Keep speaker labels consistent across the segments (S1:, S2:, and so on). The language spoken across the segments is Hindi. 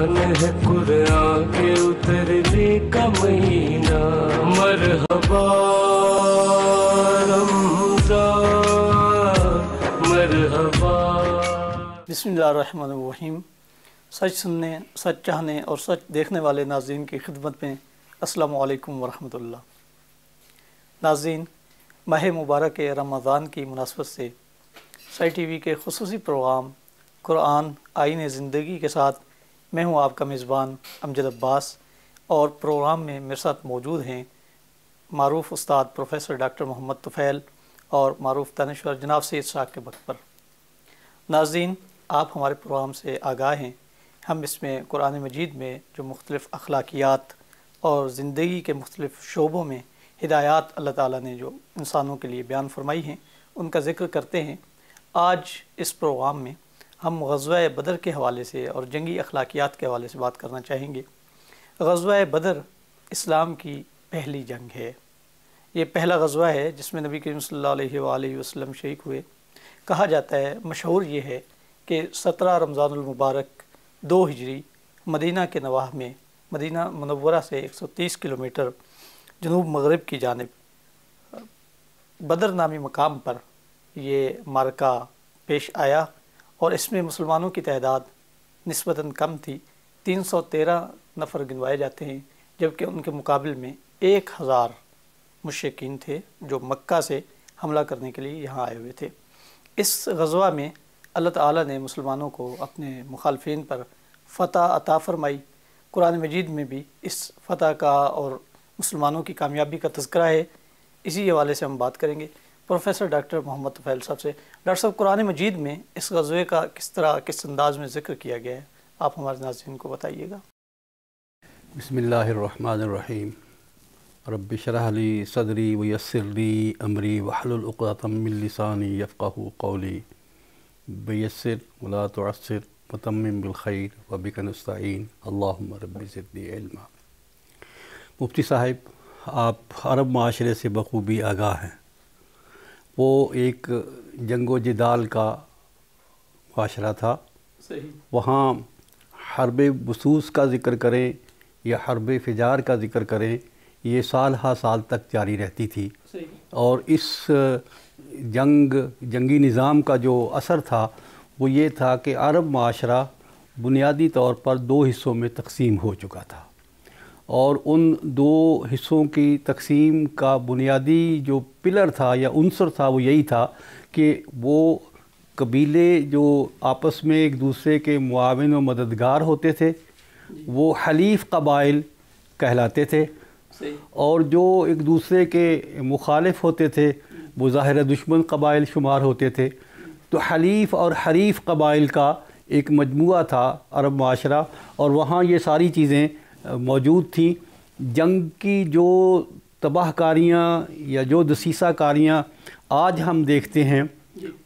S1: कुरान है कुरान के उतरने का महीना मरहबा
S2: बिसमीम सच सुनने सच चाहने और सच देखने वाले नाजीन की खिदमत में अस्सलाम वालेकुम वरहमतुल्लाह नाजीन माह मुबारक रमज़ान की मुनासबत से सई टी वी के खसूस प्रोग्राम कुरान आइन ज़िंदगी के साथ मैं हूं आपका मेज़बान अमजद अब्बास और प्रोग्राम में मेरे साथ मौजूद हैं मरूफ उस्ताद प्रोफेसर डॉक्टर मोहम्मद तुफ़ैल और मरूफ दानश्वर जनाब के वक्त पर नाजीन आप हमारे प्रोग्राम से आगाह हैं हम इसमें कुरान मजीद में जो मुख्तलिफ़ अखलाकियात और ज़िंदगी के मुख्तलिफ़ शोबों में हिदायत अल्लाह ताला ने जो इंसानों के लिए बयान फरमाई हैं उनका ज़िक्र करते हैं आज इस प्रोग्राम में हम गजवा बदर के हवाले से और जंगी अखलाकियात के हवाले से बात करना चाहेंगे गजवा बदर इस्लाम की पहली जंग है ये पहला गजवा है जिसमें नबी करीम वसल्लम शेख हुए कहा जाता है मशहूर ये है कि सत्रह रमज़ानमबारक दो हिजरी मदीना के नवाह में मदीना मनवरा से 130 किलोमीटर जनूब मगरब की जानब बदर नामी मकाम पर ये मारका पेश आया और इसमें मुसलमानों की तादाद नस्बता कम थी तीन सौ तेरह नफर गिनवाए जाते हैं जबकि उनके मुकाबले में एक हज़ार मुशिकिन थे जो मक्का से हमला करने के लिए यहाँ आए हुए थे इस गजवा में अल्लाह ने मुसलमानों को अपने मुखालफन पर फतह अता फरमाई कुरान मजीद में भी इस फतह का और मुसलमानों की कामयाबी का तस्करा है इसी हवाले से हम बात करेंगे प्रोफेसर डॉक्टर मोहम्मद तफैल साहब से डॉक्टर साहब कुरान मजीद में इस गजवे का किस तरह किस अंदाज में ज़िक्र किया गया है आप हमारे नाजीन को बताइएगा
S3: बसमीम रबली सदरी वयसरली अमरी वहलतमिलसानी यफ़ाक़ौली बैसर वला तसर मतम बिलखैर वबिकनस्तीन रबी मुफ्ती साहिब आप अरब माशरे से बखूबी आगाह हैं वो एक जंगो जिदाल का माशरा था वहाँ हरब बसूस का ज़िक्र करें या हरब फिजार का ज़िक्र करें ये साल हा साल तक जारी रहती थी और इस जंग जंगी निज़ाम का जो असर था वो ये था कि अरब माशरा बुनियादी तौर पर दो हिस्सों में तकसीम हो चुका था और उन दो हिस्सों की तकसीम का बुनियादी जो पिलर था या अनसर था वो यही था कि वो कबीले जो आपस में एक दूसरे के मुआवन व मददगार होते थे वो हलीफ कबाइल कहलाते थे और जो एक दूसरे के मुखालफ होते थे वो ज़ाहिर दुश्मन कबाइल शुमार होते थे तो हलीफ और हरीफ कबाइल का एक मजमू था अरब माशरा और वहाँ ये सारी चीज़ें मौजूद थी जंग की जो तबाहकारियाँ या जो दसीसाकारियाँ आज हम देखते हैं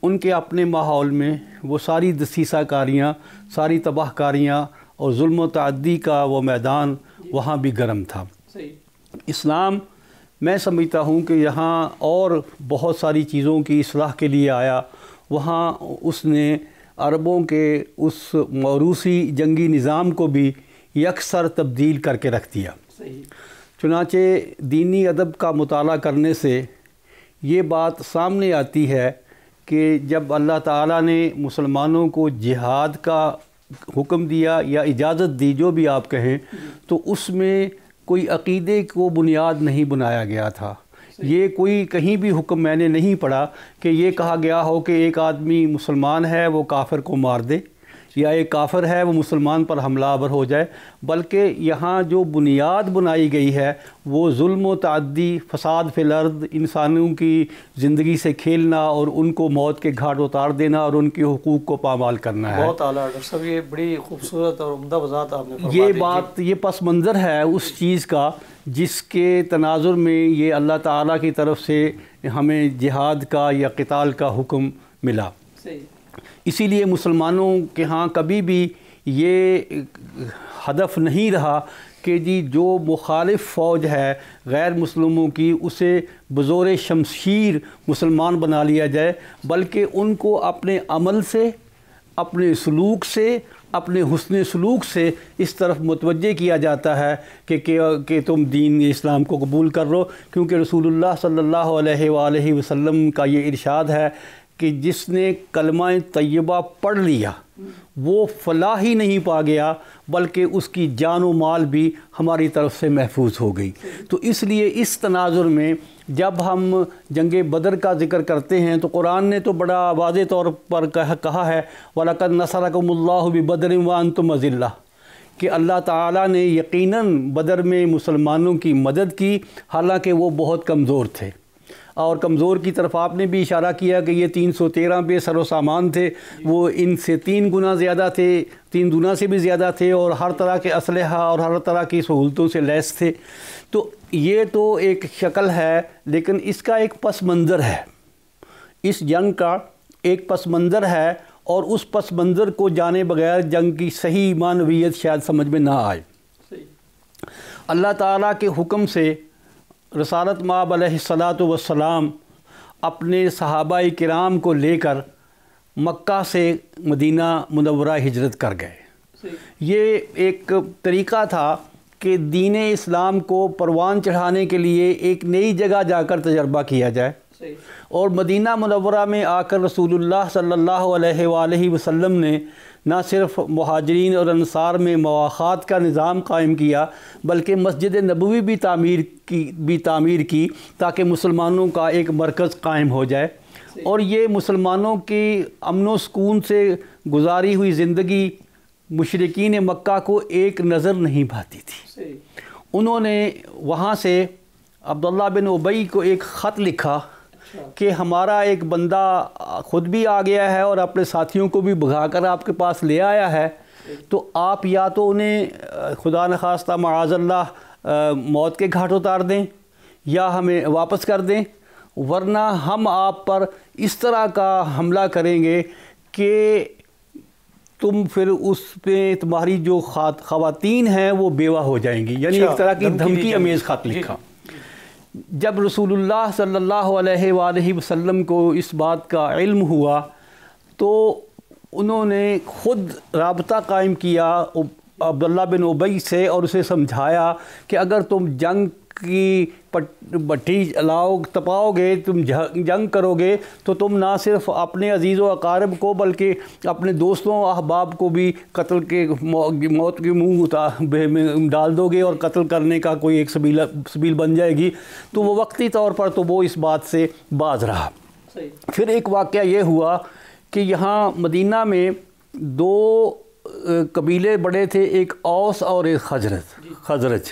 S3: उनके अपने माहौल में वो सारी दसीसाकारियाँ सारी तबाहकारियाँ और जुल्म तदी का वो मैदान वहाँ भी गर्म था इस्लाम मैं समझता हूँ कि यहाँ और बहुत सारी चीज़ों की असलाह के लिए आया वहाँ उसने अरबों के उस मौरूसी जंगी निज़ाम को भी यकसर तब्दील करके रख दिया चुनाचे दीनी अदब का मताल करने से ये बात सामने आती है कि जब अल्लाह ताला ने मुसलमानों को जिहाद का हुक्म दिया या इजाज़त दी जो भी आप कहें तो उसमें कोई अकीदे को बुनियाद नहीं बनाया गया था ये कोई कहीं भी हुक्म मैंने नहीं पढ़ा कि ये कहा गया हो कि एक आदमी मुसलमान है वो काफिर को मार दे या एक काफर है वो मुसलमान पर हमलावर हो जाए बल्कि यहाँ जो बुनियाद बनाई गई है वो जुल्म तदी फसाद फिलर्द इंसानों की ज़िंदगी से खेलना और उनको मौत के घाट उतार देना और उनके हकूक़ को पामाल करना है बहुत
S2: आला डॉक्टर ये बड़ी खूबसूरत और उमदा वजात आपने ये बात
S3: ये पस मंज़र है उस चीज़ का जिसके तनाजुर में ये अल्लाह ताली की तरफ से हमें जिहाद का या कताल का हुक्म मिला सही इसीलिए मुसलमानों के यहाँ कभी भी ये हदफ नहीं रहा कि जी जो मुखालिफ फ़ौज है गैर मुसलमों की उसे बज़ोर शमशीर मुसलमान बना लिया जाए बल्कि उनको अपने अमल से अपने सलूक से अपने हसन सलूक से इस तरफ मतवजह किया जाता है कि के तुम दीन इस्लाम को कबूल कर लो क्योंकि रसूल सल्ला वसम का ये इरशाद है कि जिसने कलमा तयबा पढ़ लिया वो फलाह ही नहीं पा गया बल्कि उसकी जान व माल भी हमारी तरफ से महफूज हो गई तो इसलिए इस तनाजुर में जब हम जंग बदर का जिक्र करते हैं तो कुरान ने तो बड़ा वाज तौर पर कह, कहा है वलकद नसरकमल्ला बदर वान तो मज़िल्ला कि अल्लाह ताला ने यकीनन बदर में मुसलमानों की मदद की हालांकि वो बहुत कमज़ोर थे और कमज़ोर की तरफ आपने भी इशारा किया कि ये तीन सौ तेरह पे सरो सामान थे वो इनसे तीन गुना ज़्यादा थे तीन गुना से भी ज़्यादा थे और हर तरह के असलहा और हर तरह की सहूलतों से लैस थे तो ये तो एक शक्ल है लेकिन इसका एक पस मंज़र है इस जंग का एक पस मंज़र है और उस पस मंज़र को जाने बगैर जंग की सही मानवीय शायद समझ में ना आए अल्लाह ताला के हुक्म से रसालत माब सलात वसलाम अपने सहाबा कराम को लेकर मक्का से मदीना मुनवरा हिजरत कर गए ये एक तरीका था कि दीन इस्लाम को परवान चढ़ाने के लिए एक नई जगह जाकर तजर्बा किया जाए और मदीना मनवरा में आकर रसूलुल्लाह सल्लल्लाहु अलैहि वसल्लम ने न सिर्फ महाजरीन और अनसार में मवाखात का निज़ाम कायम किया बल्कि मस्जिद नबवी भी तामीर की भी तामीर की ताकि मुसलमानों का एक मरकज़ कायम हो जाए और ये मुसलमानों की अमन सकून से गुजारी हुई ज़िंदगी मशरकिन मक्का को एक नज़र नहीं भाती थी उन्होंने वहाँ से अब्दुल्ला बिन उबई को एक ख़त लिखा कि हमारा एक बंदा खुद भी आ गया है और अपने साथियों को भी भगा कर आपके पास ले आया है तो आप या तो उन्हें खुदा न खास्ता माजल्ला मौत के घाट उतार दें या हमें वापस कर दें वरना हम आप पर इस तरह का हमला करेंगे कि तुम फिर उस पे तुम्हारी जो खात खातन हैं वो बेवा हो जाएंगी यानी अच्छा, एक तरह की धमकी अमेज़ खत लिखा जब रसूलुल्लाह सल्लल्लाहु अलैहि वसल्लम को इस बात का इल्म हुआ तो उन्होंने ख़ुद रबता कायम किया अब्दुल्ला बिन उबई से और उसे समझाया कि अगर तुम जंग की भट्टी लाओ तपाओगे तुम जंग करोगे तो तुम ना सिर्फ अपने अजीज़ व अकारब को बल्कि अपने दोस्तों अहबाब को भी कत्ल के मौत के मुँह डाल दोगे और कत्ल करने का कोई एक सबीला सबील बन जाएगी तो वो वक्ती तौर पर तो वो इस बात से बाज रहा फिर एक वाक़ ये हुआ कि यहाँ मदीना में दो कबीले बड़े थे एक औस और एक खजरत खजरत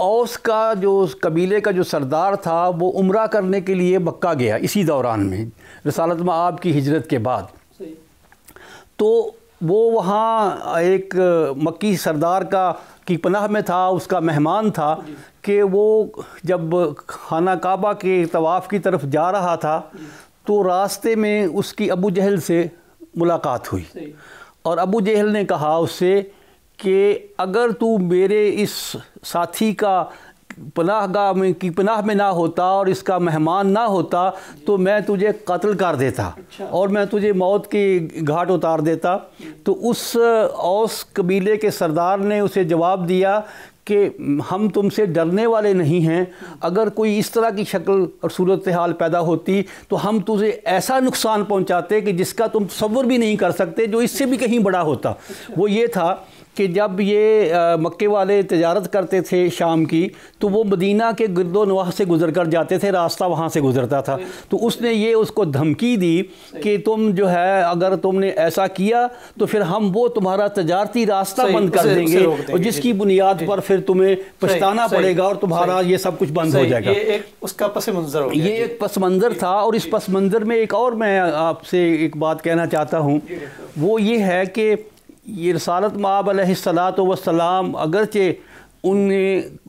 S3: औस का जो कबीले का जो सरदार था वो उम्र करने के लिए मक्का गया इसी दौरान में रसालत में आपकी की हिजरत के बाद तो वो वहाँ एक मक्की सरदार का की पनाह में था उसका मेहमान था कि वो जब खाना काबा के तवाफ़ की तरफ जा रहा था तो रास्ते में उसकी अबू जहल से मुलाकात हुई और अबू जहल ने कहा उससे कि अगर तू मेरे इस साथी का पनाह गाह में की पनाह में ना होता और इसका मेहमान ना होता तो मैं तुझे कत्ल कर देता अच्छा। और मैं तुझे मौत की घाट उतार देता तो उस औस कबीले के सरदार ने उसे जवाब दिया कि हम तुमसे डरने वाले नहीं हैं अगर कोई इस तरह की शक्ल और सूरत हाल पैदा होती तो हम तुझे ऐसा नुकसान पहुंचाते कि जिसका तुम तस्वुर भी नहीं कर सकते जो इससे भी कहीं बड़ा होता वो ये था कि जब ये मक्के वाले तजारत करते थे शाम की तो वो मदीना के गिरदो नवाह से गुज़र कर जाते थे रास्ता वहाँ से गुज़रता था तो उसने ये उसको धमकी दी कि तुम जो है अगर तुमने ऐसा किया तो फिर हम वो तुम्हारा तजारती रास्ता बंद कर देंगे और जिसकी बुनियाद पर फिर फिर तुम्हें पछताना पड़ेगा और तुम्हारा ये सब कुछ बंद हो जाएगा ये
S2: एक उसका पस मंजर हो ये
S3: एक पस मंजर था और इस पस मंजर में एक और मैं आपसे एक बात कहना चाहता हूँ तो। वो ये है कि ये रसालत माब सलात वसलाम अगरचे उन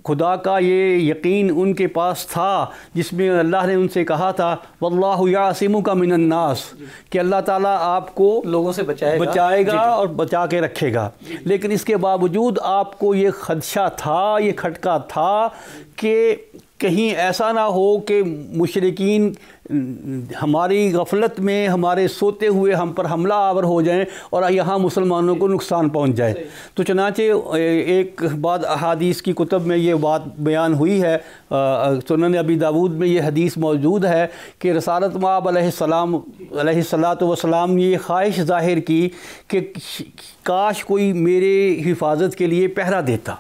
S3: खुदा का ये यकीन उनके पास था जिसमें अल्लाह ने उनसे कहा था वल्लाह यासिमु का मिनन्नास कि अल्लाह ताला आपको लोगों से बचाएगा बचाएगा और बचा के रखेगा लेकिन इसके बावजूद आपको ये खदशा था ये खटका था कि कहीं ऐसा ना हो कि मुशरकिन हमारी गफलत में हमारे सोते हुए हम पर हमला आवर हो जाएं और यहाँ मुसलमानों को नुकसान पहुँच जाए तो चनाचे एक बात अहादीस की कुतब में ये बात बयान हुई है सुनन अबी दाऊद में ये हदीस मौजूद है कि रसारत माबलम सलाम यह ख्वाहिश ज़ाहिर की कि काश कोई मेरे हिफाजत के लिए पहरा देता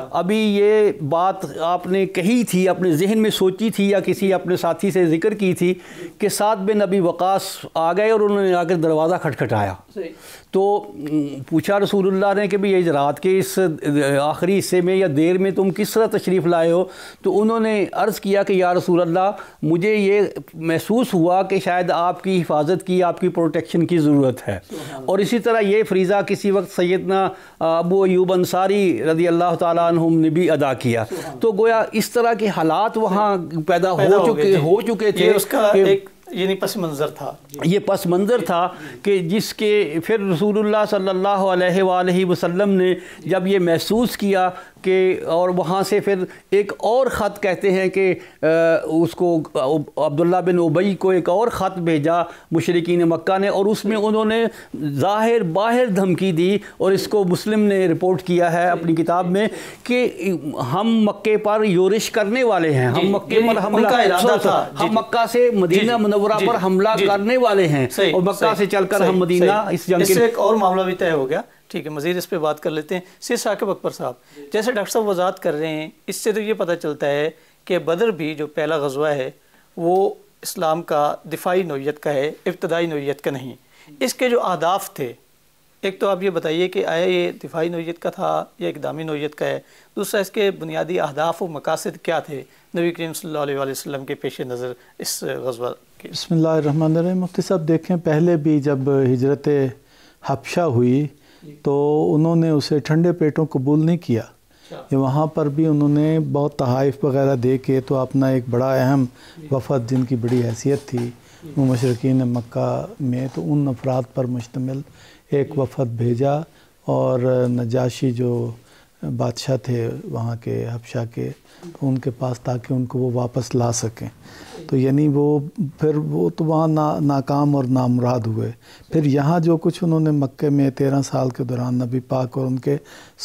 S3: अच्छा। अभी ये बात आपने कही थी अपने जहन में सोची थी या किसी अपने साथी से जिक्र की थी कि सात बिन अभी वकास आ गए और उन्होंने आकर दरवाज़ा खटखटाया तो पूछा रसूलुल्लाह ने कि भाई ये रात के इस आखिरी हिस्से में या देर में तुम किस तरह तशरीफ़ लाए हो तो उन्होंने अर्ज़ किया कि या रसूलुल्लाह मुझे ये महसूस हुआ कि शायद आपकी हिफाजत की आपकी प्रोटेक्शन की ज़रूरत है और इसी तरह ये फ़रीज़ा किसी वक्त सैदना अबू अयूब अंसारी रदी अल्लाह तुम ने भी अदा किया तो गोया इस तरह के हालात वहाँ पैदा हो चुके हो चुके थे उसका एक
S2: यानी पस मंज़र था
S3: ये पस मंज़र था कि जिसके फिर रसूलुल्लाह सल्लल्लाहु अलैहि वसल्लम ने जब ये महसूस किया के और वहाँ से फिर एक और ख़त कहते हैं कि उसको अब्दुल्ला बिन उबई को एक और ख़त भेजा मशरकिन मक्का ने और उसमें उन्होंने ज़ाहिर बाहर धमकी दी और इसको मुस्लिम ने रिपोर्ट किया है अपनी किताब में कि हम मक्के पर योरिश करने वाले हैं हम मक्के पर हमला इरादा अच्छा, अच्छा। था हम मक्का
S2: से मदीना मनवरा पर हमला करने
S3: वाले हैं और मक्का से चलकर हम मदीना इस जंग एक
S2: और मामला भी तय हो गया ठीक है मज़ीद इस पर बात कर लेते हैं सिर साकिब अकबर साहब जैसे डॉक्टर साहब वजात कर रहे हैं इससे तो ये पता चलता है कि बदर भी जो पहला गजवा है वो इस्लाम का दिफाई नोयत का है इब्तदाई नोयत का नहीं इसके जो आदाफ थे एक तो आप ये बताइए कि आया ये दिफाई नोयत का था या इकदामी नोयत का है दूसरा इसके बुनियादी अहदाफ व मकासद क्या थे नबी करीम वसल्लम के पेश नज़र इस गजबा
S1: के बसमिल मुफ्ती साहब देखें पहले भी जब हजरत हफशा हुई तो उन्होंने उसे ठंडे पेटों कबूल नहीं किया अच्छा। ये वहाँ पर भी उन्होंने बहुत तहाइफ वगैरह दे के तो अपना एक बड़ा अहम वफद जिनकी बड़ी हैसियत थी वो मशरकिन मक्का में तो उन अफराद पर मुश्तमिल एक वफद भेजा और नजाशी जो बादशाह थे वहाँ के हफशा के तो उनके पास ताकि उनको वो वापस ला सकें तो यानी वो फिर वो तो वहाँ ना नाकाम और नामराद हुए फिर यहाँ जो कुछ उन्होंने मक्के में तेरह साल के दौरान नबी पाक और उनके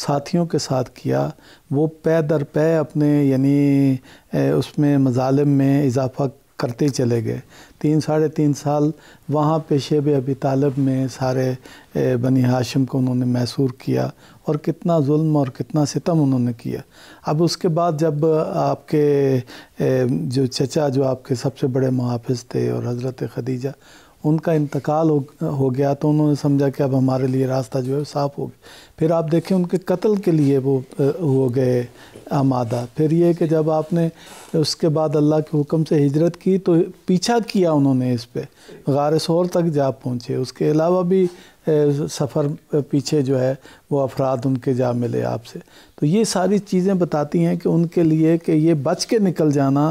S1: साथियों के साथ किया वो पै दर पै अपने यानी उसमें मजालम में इजाफा करते चले गए तीन साढ़े तीन साल वहाँ पेशे शेब अबी तालब में सारे बनी हाशिम को उन्होंने मैसूर किया और कितना जुल्म और कितना सितम उन्होंने किया अब उसके बाद जब आपके जो चचा जो आपके सबसे बड़े मुहाफ़ थे और हज़रत खदीजा उनका इंतकाल हो, हो गया तो उन्होंने समझा कि अब हमारे लिए रास्ता जो है साफ़ हो गया फिर आप देखें उनके कत्ल के लिए वो हो गए आमादा फिर ये कि जब आपने उसके बाद अल्लाह के हुक्म से हिजरत की तो पीछा किया उन्होंने इस पर गार शोर तक जा पहुँचे उसके अलावा भी सफ़र पीछे जो है वो अफराद उनके जा मिले आपसे तो ये सारी चीज़ें बताती हैं कि उनके लिए कि ये बच के निकल जाना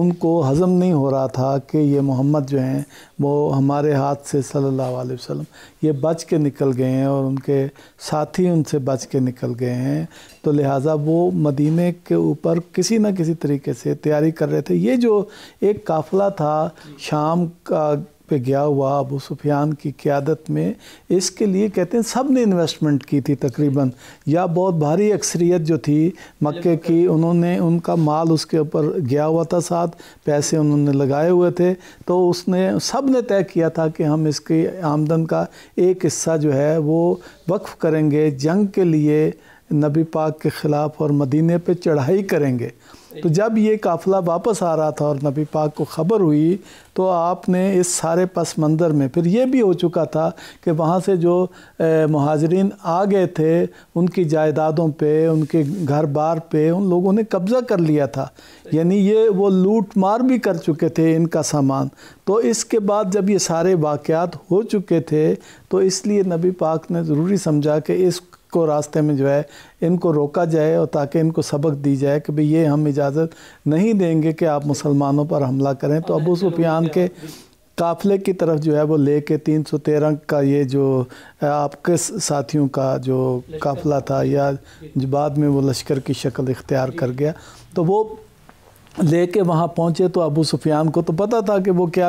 S1: उनको हज़म नहीं हो रहा था कि ये मोहम्मद जो हैं वो हमारे हाथ से सल्लल्लाहु अलैहि वसल्लम ये बच के निकल गए हैं और उनके साथी उनसे बच के निकल गए हैं तो लिहाजा वो मदीने के ऊपर किसी न किसी तरीके से तैयारी कर रहे थे ये जो एक काफ़िला था शाम का पे गया हुआ अबू सुफियान की क्यादत में इसके लिए कहते हैं सब ने इन्वेस्टमेंट की थी तकरीबन या बहुत भारी अक्सरियत जो थी मक्के की उन्होंने उनका माल उसके ऊपर गया हुआ था साथ पैसे उन्होंने लगाए हुए थे तो उसने सब ने तय किया था कि हम इसकी आमदन का एक हिस्सा जो है वो वक्फ़ करेंगे जंग के लिए नबी पाक के ख़िलाफ़ और मदीने पे चढ़ाई करेंगे तो जब ये काफ़िला वापस आ रहा था और नबी पाक को ख़बर हुई तो आपने इस सारे पस मंज़र में फिर ये भी हो चुका था कि वहाँ से जो महाजरीन आ गए थे उनकी जायदादों पे उनके घर बार पे उन लोगों ने कब्ज़ा कर लिया था यानी ये वो लूट मार भी कर चुके थे इनका सामान तो इसके बाद जब ये सारे वाक़ हो चुके थे तो इसलिए नबी पाक ने ज़रूरी समझा कि इस को रास्ते में जो है इनको रोका जाए और ताकि इनको सबक दी जाए कि भाई ये हम इजाज़त नहीं देंगे कि आप मुसलमानों पर हमला करें तो अबू सुफियान के काफ़िले की तरफ जो है वो ले के तीन सौ तेरह का ये जो आपके साथियों का जो काफ़िला था या जो बाद में वो लश्कर की शक्ल इख्तियार कर गया तो वो ले के वहाँ पहुँचे तो अबू सुफियान को तो पता था कि वो क्या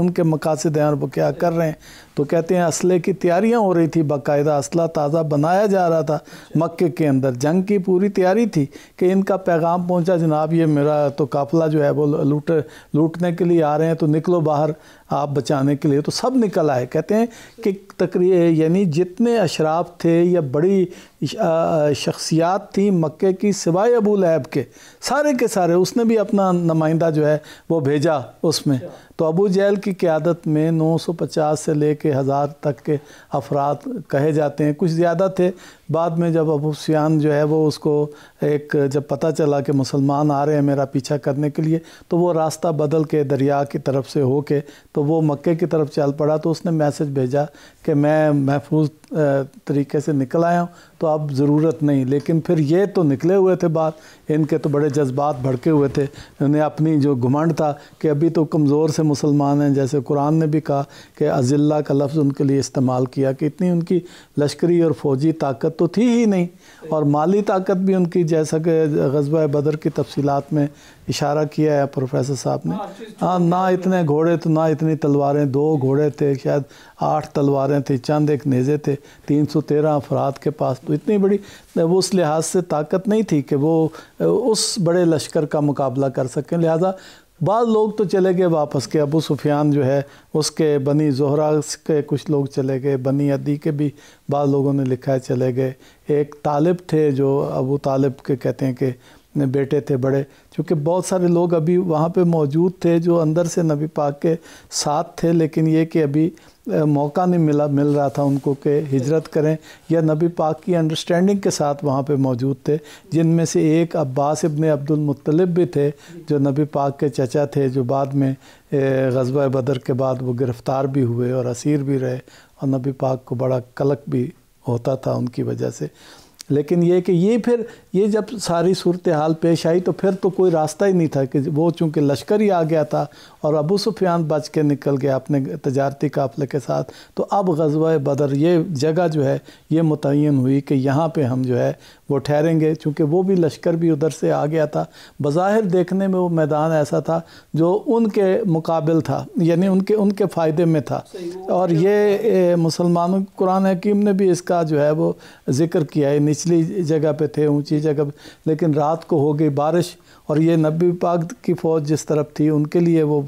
S1: उनके मकासद हैं और वो क्या कर रहे हैं तो कहते हैं असले की तैयारियां हो रही थी बाकायदा असला ताज़ा बनाया जा रहा था मक्के के अंदर जंग की पूरी तैयारी थी कि इनका पैगाम पहुंचा जनाब ये मेरा तो काफिला जो है वो लूट लूटने के लिए आ रहे हैं तो निकलो बाहर आप बचाने के लिए तो सब निकल आए कहते हैं कि तकरी यानी जितने अशराफ थे या बड़ी शख्सियात थी मक्के की सिवाय अबू लैब के सारे के सारे उसने भी अपना नुमाइंदा जो है वो भेजा उसमें तो अबू जैल की क्यादत में 950 से ले कर हज़ार तक के अफराद कहे जाते हैं कुछ ज़्यादा थे बाद में जब अबू सियान जो है वो उसको एक जब पता चला कि मुसलमान आ रहे हैं मेरा पीछा करने के लिए तो वो रास्ता बदल के दरिया की तरफ से होके तो वो मक्के की तरफ चल पड़ा तो उसने मैसेज भेजा कि मैं महफूज तरीके से निकल आया हूँ तो अब ज़रूरत नहीं लेकिन फिर ये तो निकले हुए थे बात इनके तो बड़े जज्बात भड़के हुए थे उन्हें अपनी जो घुमंड था कि अभी तो कमज़ोर से मुसलमान हैं जैसे कुरान ने भी कहा कि अजिल्ला का लफ्ज़ उनके लिए इस्तेमाल किया कि इतनी उनकी लश्करी और फौजी ताकत तो थी ही नहीं और माली ताकत भी उनकी जैसा कि गजबा बदर की तफसीत में इशारा किया है प्रोफेसर साहब ने हाँ, हाँ ना इतने घोड़े तो ना इतनी तलवारें दो घोड़े थे शायद आठ तलवारें थी चंद एक नेज़े थे तीन सौ तेरह अफराद के पास तो इतनी बड़ी वो उस लिहाज से ताकत नहीं थी कि वो उस बड़े लश्कर का मुकाबला कर सकें लिहाजा बाद लोग तो चले गए वापस के अबू सुफियान जो है उसके बनी जहरा के कुछ लोग चले गए बनी अदी के भी बाद लोगों ने लिखा है चले गए एक तालिब थे जो अबू तालिब के कहते हैं कि अपने बेटे थे बड़े क्योंकि बहुत सारे लोग अभी वहाँ पे मौजूद थे जो अंदर से नबी पाक के साथ थे लेकिन ये कि अभी मौका नहीं मिला मिल रहा था उनको कि हिजरत करें या नबी पाक की अंडरस्टैंडिंग के साथ वहाँ पे मौजूद थे जिनमें से एक अब्बास इबन अब्दुल मुत्तलिब भी थे जो नबी पाक के चचा थे जो बाद में गजबा बदर के बाद वो गिरफ़्तार भी हुए और असीर भी रहे और नबी पाक को बड़ा कलक भी होता था उनकी वजह से लेकिन ये कि ये फिर ये जब सारी सूरत हाल पेश आई तो फिर तो कोई रास्ता ही नहीं था कि वो चूँकि लश्कर ही आ गया था और अबू सुफियान बच के निकल गया अपने तजारती काफले के साथ तो अब गजवा बदर ये जगह जो है ये मुतन हुई कि यहाँ पर हम जो है वो ठहरेंगे चूँकि वो भी लश्कर भी उधर से आ गया था बज़ाहिर देखने में वो मैदान ऐसा था जो उनके मुकाबल था यानी उनके उनके फ़ायदे में था और ये तो मुसलमानों कुरान हकीम ने भी इसका जो है वो ज़िक्र किया है निचली जगह पर थे ऊँची जगह लेकिन रात को हो गई बारिश और ये नबी पाक की फ़ौज जिस तरफ थी उनके लिए वो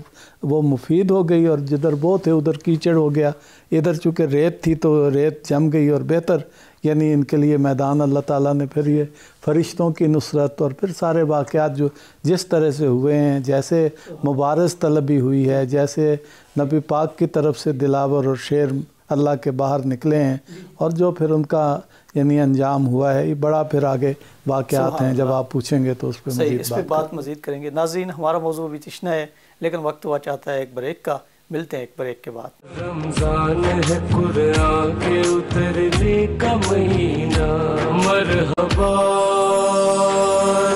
S1: वो मुफीद हो गई और जिधर वो थे उधर कीचड़ हो गया इधर चूँकि रेत थी तो रेत जम गई और बेहतर यानी इनके लिए मैदान अल्लाह ताला ने फिर ये फरिश्तों की नुसरत और फिर सारे वाक़ात जो जिस तरह से हुए हैं जैसे मुबारस तलबी हुई है जैसे नबी पाक की तरफ से दिलावर और शेर अल्लाह के बाहर निकले हैं और जो फिर उनका यानी अंजाम हुआ है ये बड़ा फिर आगे वाक़ात हैं जब आप पूछेंगे तो उस पर इस पर बात
S2: मजीद करेंगे नाजीन हमारा मौजू भी तश्ना है लेकिन वक्त हुआ चाहता है एक ब्रेक का मिलते हैं एक ब्रेक के बाद रमजान है के उतरने का महीना मरहबा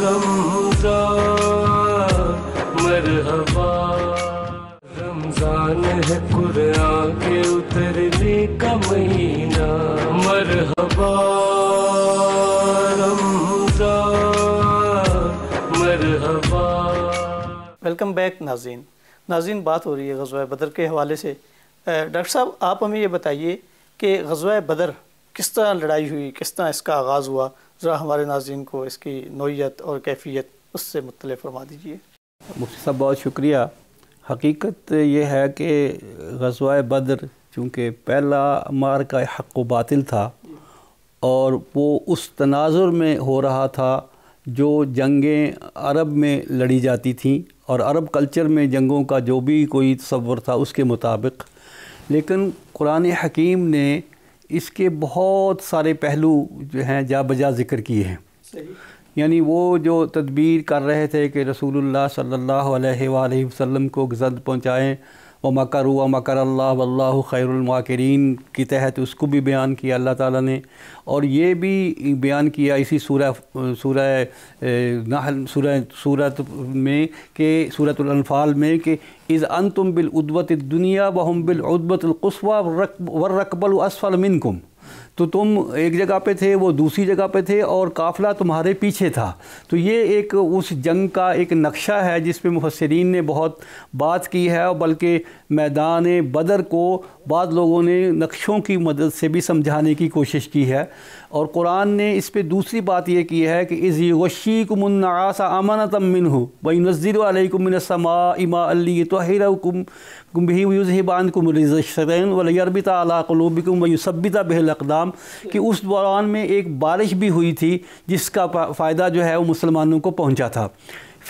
S1: रमजान रमजान है कुरान के उतरने
S2: का महीना मरहबा वेलकम बैक नाजीन नाजीन बात हो रही है गजवा बदर के हवाले से डॉक्टर साहब आप हमें ये बताइए कि गजवा बदर किस तरह लड़ाई हुई किस तरह इसका आगाज़ हुआ ज़रा हमारे नाजीन को इसकी नोयत और कैफियत उससे मुतल फरमा दीजिए मुफ्ती साहब
S3: बहुत शुक्रिया हकीकत यह है कि गजवा बद्र चूँकि पहला मार का हक वातिल था और वो उस तनाजुर में हो रहा था जो जंगें अरब में लड़ी जाती थीं और अरब कल्चर में जंगों का जो भी कोई तस्वर था उसके मुताबिक लेकिन कुरान हकीम ने इसके बहुत सारे पहलू जो हैं जा बजा ज़िक्र किए हैं यानी वो जो तदबीर कर रहे थे कि रसूलुल्लाह सल्लल्लाहु अलैहि वसल्लम को गजद पहुँचाएँ व मकर व मकर अल्लाह वल्ला खैरमाकरीन के तहत उसको भी बयान किया अल्लाह ताला ने और ये भी बयान किया इसी सूरह सूरह नहल सूरह सूरत में कि सूरतफ़ाल में कि इज़ अन तुम बिलउदवत दुनिया व हम वर्रकबल असफ़ल मिनकुम तो तुम एक जगह पे थे वो दूसरी जगह पे थे और काफ़िला तुम्हारे पीछे था तो ये एक उस जंग का एक नक्शा है जिस पे मुफसरीन ने बहुत बात की है और बल्कि मैदान बदर को बाद लोगों ने नक्शों की मदद से भी समझाने की कोशिश की है और कुरान ने इस पर दूसरी बात यह की है कि इज़ वशी कुमनासा अमन तमिन हो वही नज़ीर वालकुमिनसमा इमा अली तोहरकुम गुम्बी यूज़बान कुम रज़ैन वलरबिता अलाकलूबिकुम कि उस दौरान में एक बारिश भी हुई थी जिसका फ़ायदा जो है वो मुसलमानों को पहुँचा था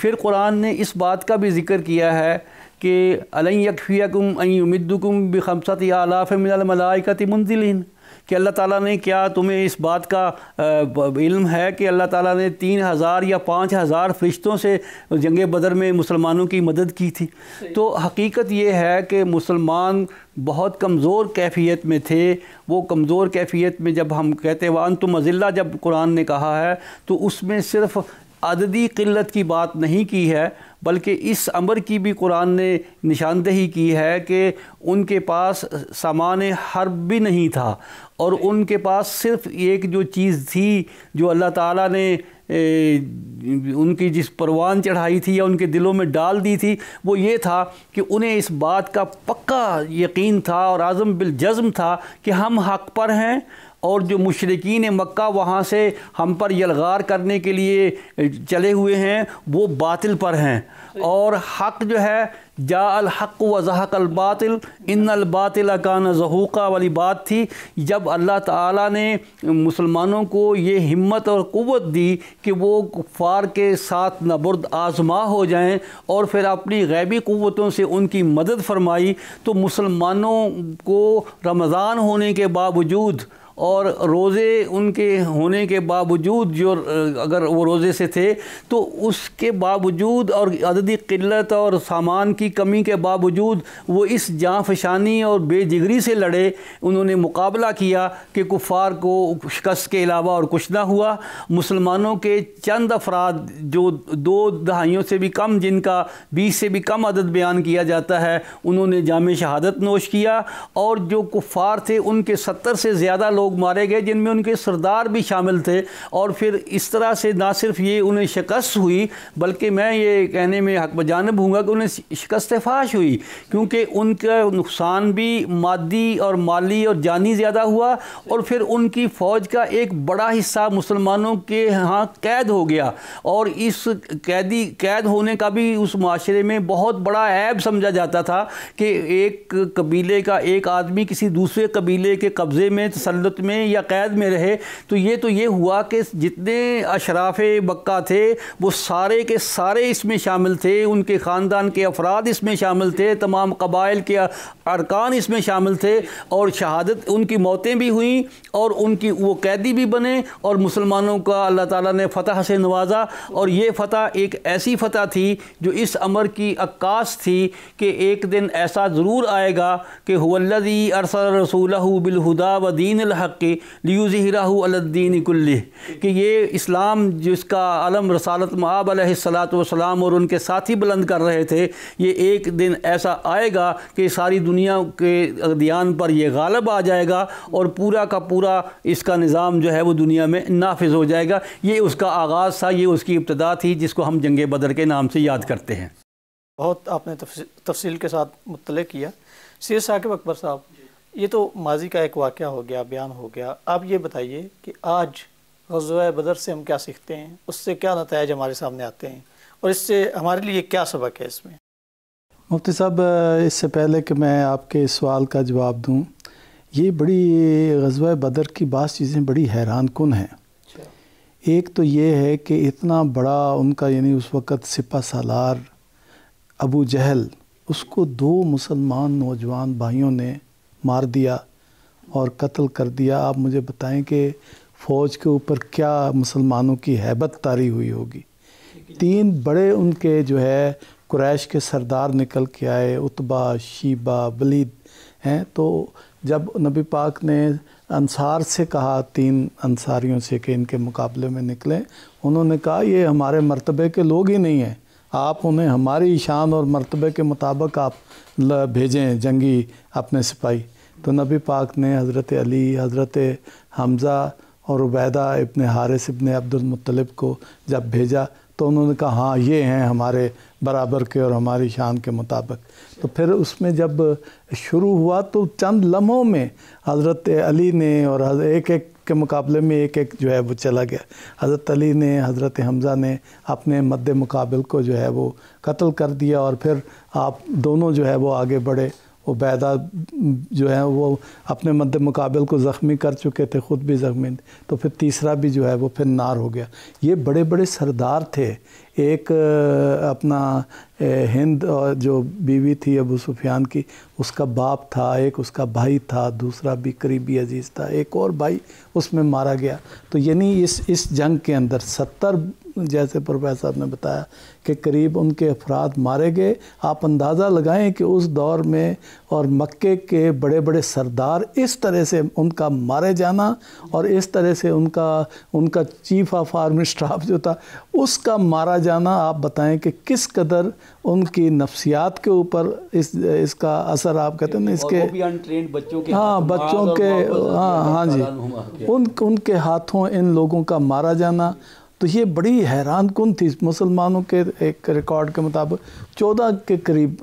S3: फिर कुरान ने इस बात का भी ज़िक्र किया है कि अलैक्फ़िया कुम बिखमसत आलाफ़ मिनमलाइकत मंजिलिन कि अल्लाह ताला ने क्या तुम्हें इस बात का इल्म है कि अल्लाह ताला ने तीन हज़ार या पाँच हज़ार फरिश्तों से जंग बदर में मुसलमानों की मदद की थी तो हकीकत ये है कि मुसलमान बहुत कमज़ोर कैफियत में थे वो कमज़ोर कैफियत में जब हम कहते वान तो मज़िला जब कुरान ने कहा है तो उसमें सिर्फ़ अददी किल्लत की बात नहीं की है बल्कि इस अमर की भी कुरान ने निशानदेही की है कि उनके पास सामान हर भी नहीं था और उनके पास सिर्फ़ एक जो चीज़ थी जो अल्लाह ताला ने ए, उनकी जिस परवान चढ़ाई थी या उनके दिलों में डाल दी थी वो ये था कि उन्हें इस बात का पक्का यकीन था और आज़म बिलजज़म था कि हम हक पर हैं और जो मुशरकिन मक्का वहाँ से हम पर यलगार करने के लिए चले हुए हैं वो बातिल पर हैं और हक जो है जा अलहक वज़हक अलबातिल इन अलबातिल कान जहूक़ा वाली बात थी जब अल्लाह ताला ने मुसलमानों को ये हिम्मत और क़वत दी कि वो कुफ़ार के साथ नबर्द आज़मा हो जाएं और फिर अपनी गैबी क़वतों से उनकी मदद फरमाई तो मुसलमानों को रमज़ान होने के बावजूद और रोज़े उनके होने के बावजूद जो अगर वो रोज़े से थे तो उसके बावजूद और अददी किल्लत और सामान की कमी के बावजूद वो इस जाफशानी और बेजिगरी से लड़े उन्होंने मुकाबला किया कि कुफ़ार को शिकस्त के अलावा और कुछ ना हुआ मुसलमानों के चंद अफराद जो दो दहाइयों से भी कम जिनका बीस से भी कम अदद बयान किया जाता है उन्होंने जाम शहादत नोश किया और जो कुफ़ार थे उनके सत्तर से ज़्यादा लोग लोग मारे गए जिनमें उनके सरदार भी शामिल थे और फिर इस तरह से ना सिर्फ ये उन्हें शिकस्त हुई बल्कि मैं ये कहने में हक बजानब हूँ कि उन्हें शिकस्त फाश हुई क्योंकि उनका नुकसान भी मादी और माली और जानी ज़्यादा हुआ और फिर उनकी फ़ौज का एक बड़ा हिस्सा मुसलमानों के यहाँ कैद हो गया और इस कैदी कैद होने का भी उस माशरे में बहुत बड़ा ऐब समझा जाता था कि एक कबीले का एक आदमी किसी दूसरे कबीले के कब्ज़े में तसलत सूरत में या कैद में रहे तो ये तो ये हुआ कि जितने अशराफ बक्का थे वो सारे के सारे इसमें शामिल थे उनके ख़ानदान के अफराद इसमें शामिल थे तमाम कबाइल के अरकान इसमें शामिल थे और शहादत उनकी मौतें भी हुई और उनकी वो कैदी भी बने और मुसलमानों का अल्लाह ताला ने फ़तह से नवाजा और ये फ़तह एक ऐसी फ़तह थी जो इस अमर की अक्काश थी कि एक दिन ऐसा ज़रूर आएगा कि हुल्लदी अरसल रसूल बिलहुदा व दीन हक लियूज़ हिराहद्दीन कि ये इस्लाम जिसका आलम रसालत मआब सलाम और उनके साथी बुलंद कर रहे थे ये एक दिन ऐसा आएगा कि सारी दुनिया के अदियान पर यह गालब आ जाएगा और पूरा का पूरा इसका निज़ाम जो है वो दुनिया में नाफिज हो जाएगा ये उसका आगाज़ था ये उसकी इब्तदा थी जिसको हम जंग बदर के नाम से याद करते हैं
S2: बहुत आपने तफसील के साथ मुतल किया सीर साकिब अकबर साहब ये तो माजी का एक वाक़ हो गया बयान हो गया आप ये बताइए कि आज गजवा बदर से हम क्या सीखते हैं उससे क्या नतज हमारे सामने आते हैं और इससे हमारे लिए क्या सबक है इसमें
S1: मुफ्ती साहब इससे पहले कि मैं आपके सवाल का जवाब दूँ ये बड़ी गजवा बदर की बात चीज़ें बड़ी हैरान कन हैं अच्छा। एक तो ये है कि इतना बड़ा उनका यानी उस वक़्त सिपा सालार अबू जहल उसको दो मुसलमान नौजवान भाइयों ने मार दिया और कत्ल कर दिया आप मुझे बताएं कि फ़ौज के ऊपर क्या मुसलमानों की हैबत तारी हुई होगी तीन बड़े उनके जो है क्रैश के सरदार निकल के आए उतबा शीबा वलीद हैं तो जब नबी पाक ने अंसार से कहा तीन अंसारियों से कि इनके मुकाबले में निकलें उन्होंने कहा ये हमारे मरतबे के लोग ही नहीं हैं आप उन्हें हमारी शान और मरतबे के मुताबिक आप भेजें जंगी अपने सिपाही तो नबी पाक ने हज़रत अली हज़रत हमज़ा और उबैदा इबन हारिस इबन अब्दुलमतलब को जब भेजा तो उन्होंने कहा हाँ ये हैं हमारे बराबर के और हमारी शान के मुताबिक तो फिर उसमें जब शुरू हुआ तो चंद लम्हों में हज़रत अली ने और एक एक के मुकाबले में एक एक जो है वो चला गया हज़रत अली ने हज़रत हमज़ा ने अपने मद्द मुकाबल को जो है वो कत्ल कर दिया और फिर आप दोनों जो है वो आगे बढ़े उबैदा जो है वो अपने मद्द मुकाबल को ज़ख्मी कर चुके थे ख़ुद भी ज़ख्मी तो फिर तीसरा भी जो है वो फिर नार हो गया ये बड़े बड़े सरदार थे एक अपना हिंद और जो बीवी थी अबू सुफियान की उसका बाप था एक उसका भाई था दूसरा भी करीबी अजीज़ था एक और भाई उसमें मारा गया तो यानी इस इस जंग के अंदर सत्तर जैसे प्रोफेसर साहब ने बताया कि करीब उनके अफराद मारे गए आप अंदाज़ा लगाएं कि उस दौर में और मक्के के बड़े बड़े सरदार इस तरह से उनका मारे जाना और इस तरह से उनका उनका चीफ ऑफ आर्मी स्टाफ जो था उसका मारा जाना आप बताएं कि किस कदर उनकी नफ्सियात के ऊपर इस इसका असर आप कहते हैं इसके हाँ बच्चों के हाँ हाँ, हाँ जी उन उनके हाथों इन लोगों का मारा जाना तो ये बड़ी हैरान कन थी मुसलमानों के एक रिकॉर्ड के मुताबिक चौदह के करीब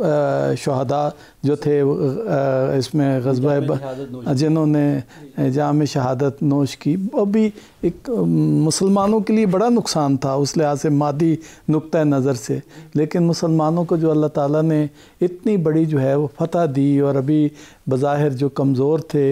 S1: शहदा जो थे इसमें गजबा जिन्होंने जाम शहादत नोश की अभी एक मुसलमानों के लिए बड़ा नुकसान था उस लिहाज से मादी नुक़ नज़र से लेकिन मुसलमानों को जो अल्लाह ताला ने इतनी बड़ी जो है वो फतह दी और अभी बज़ाहिर जो कमज़ोर थे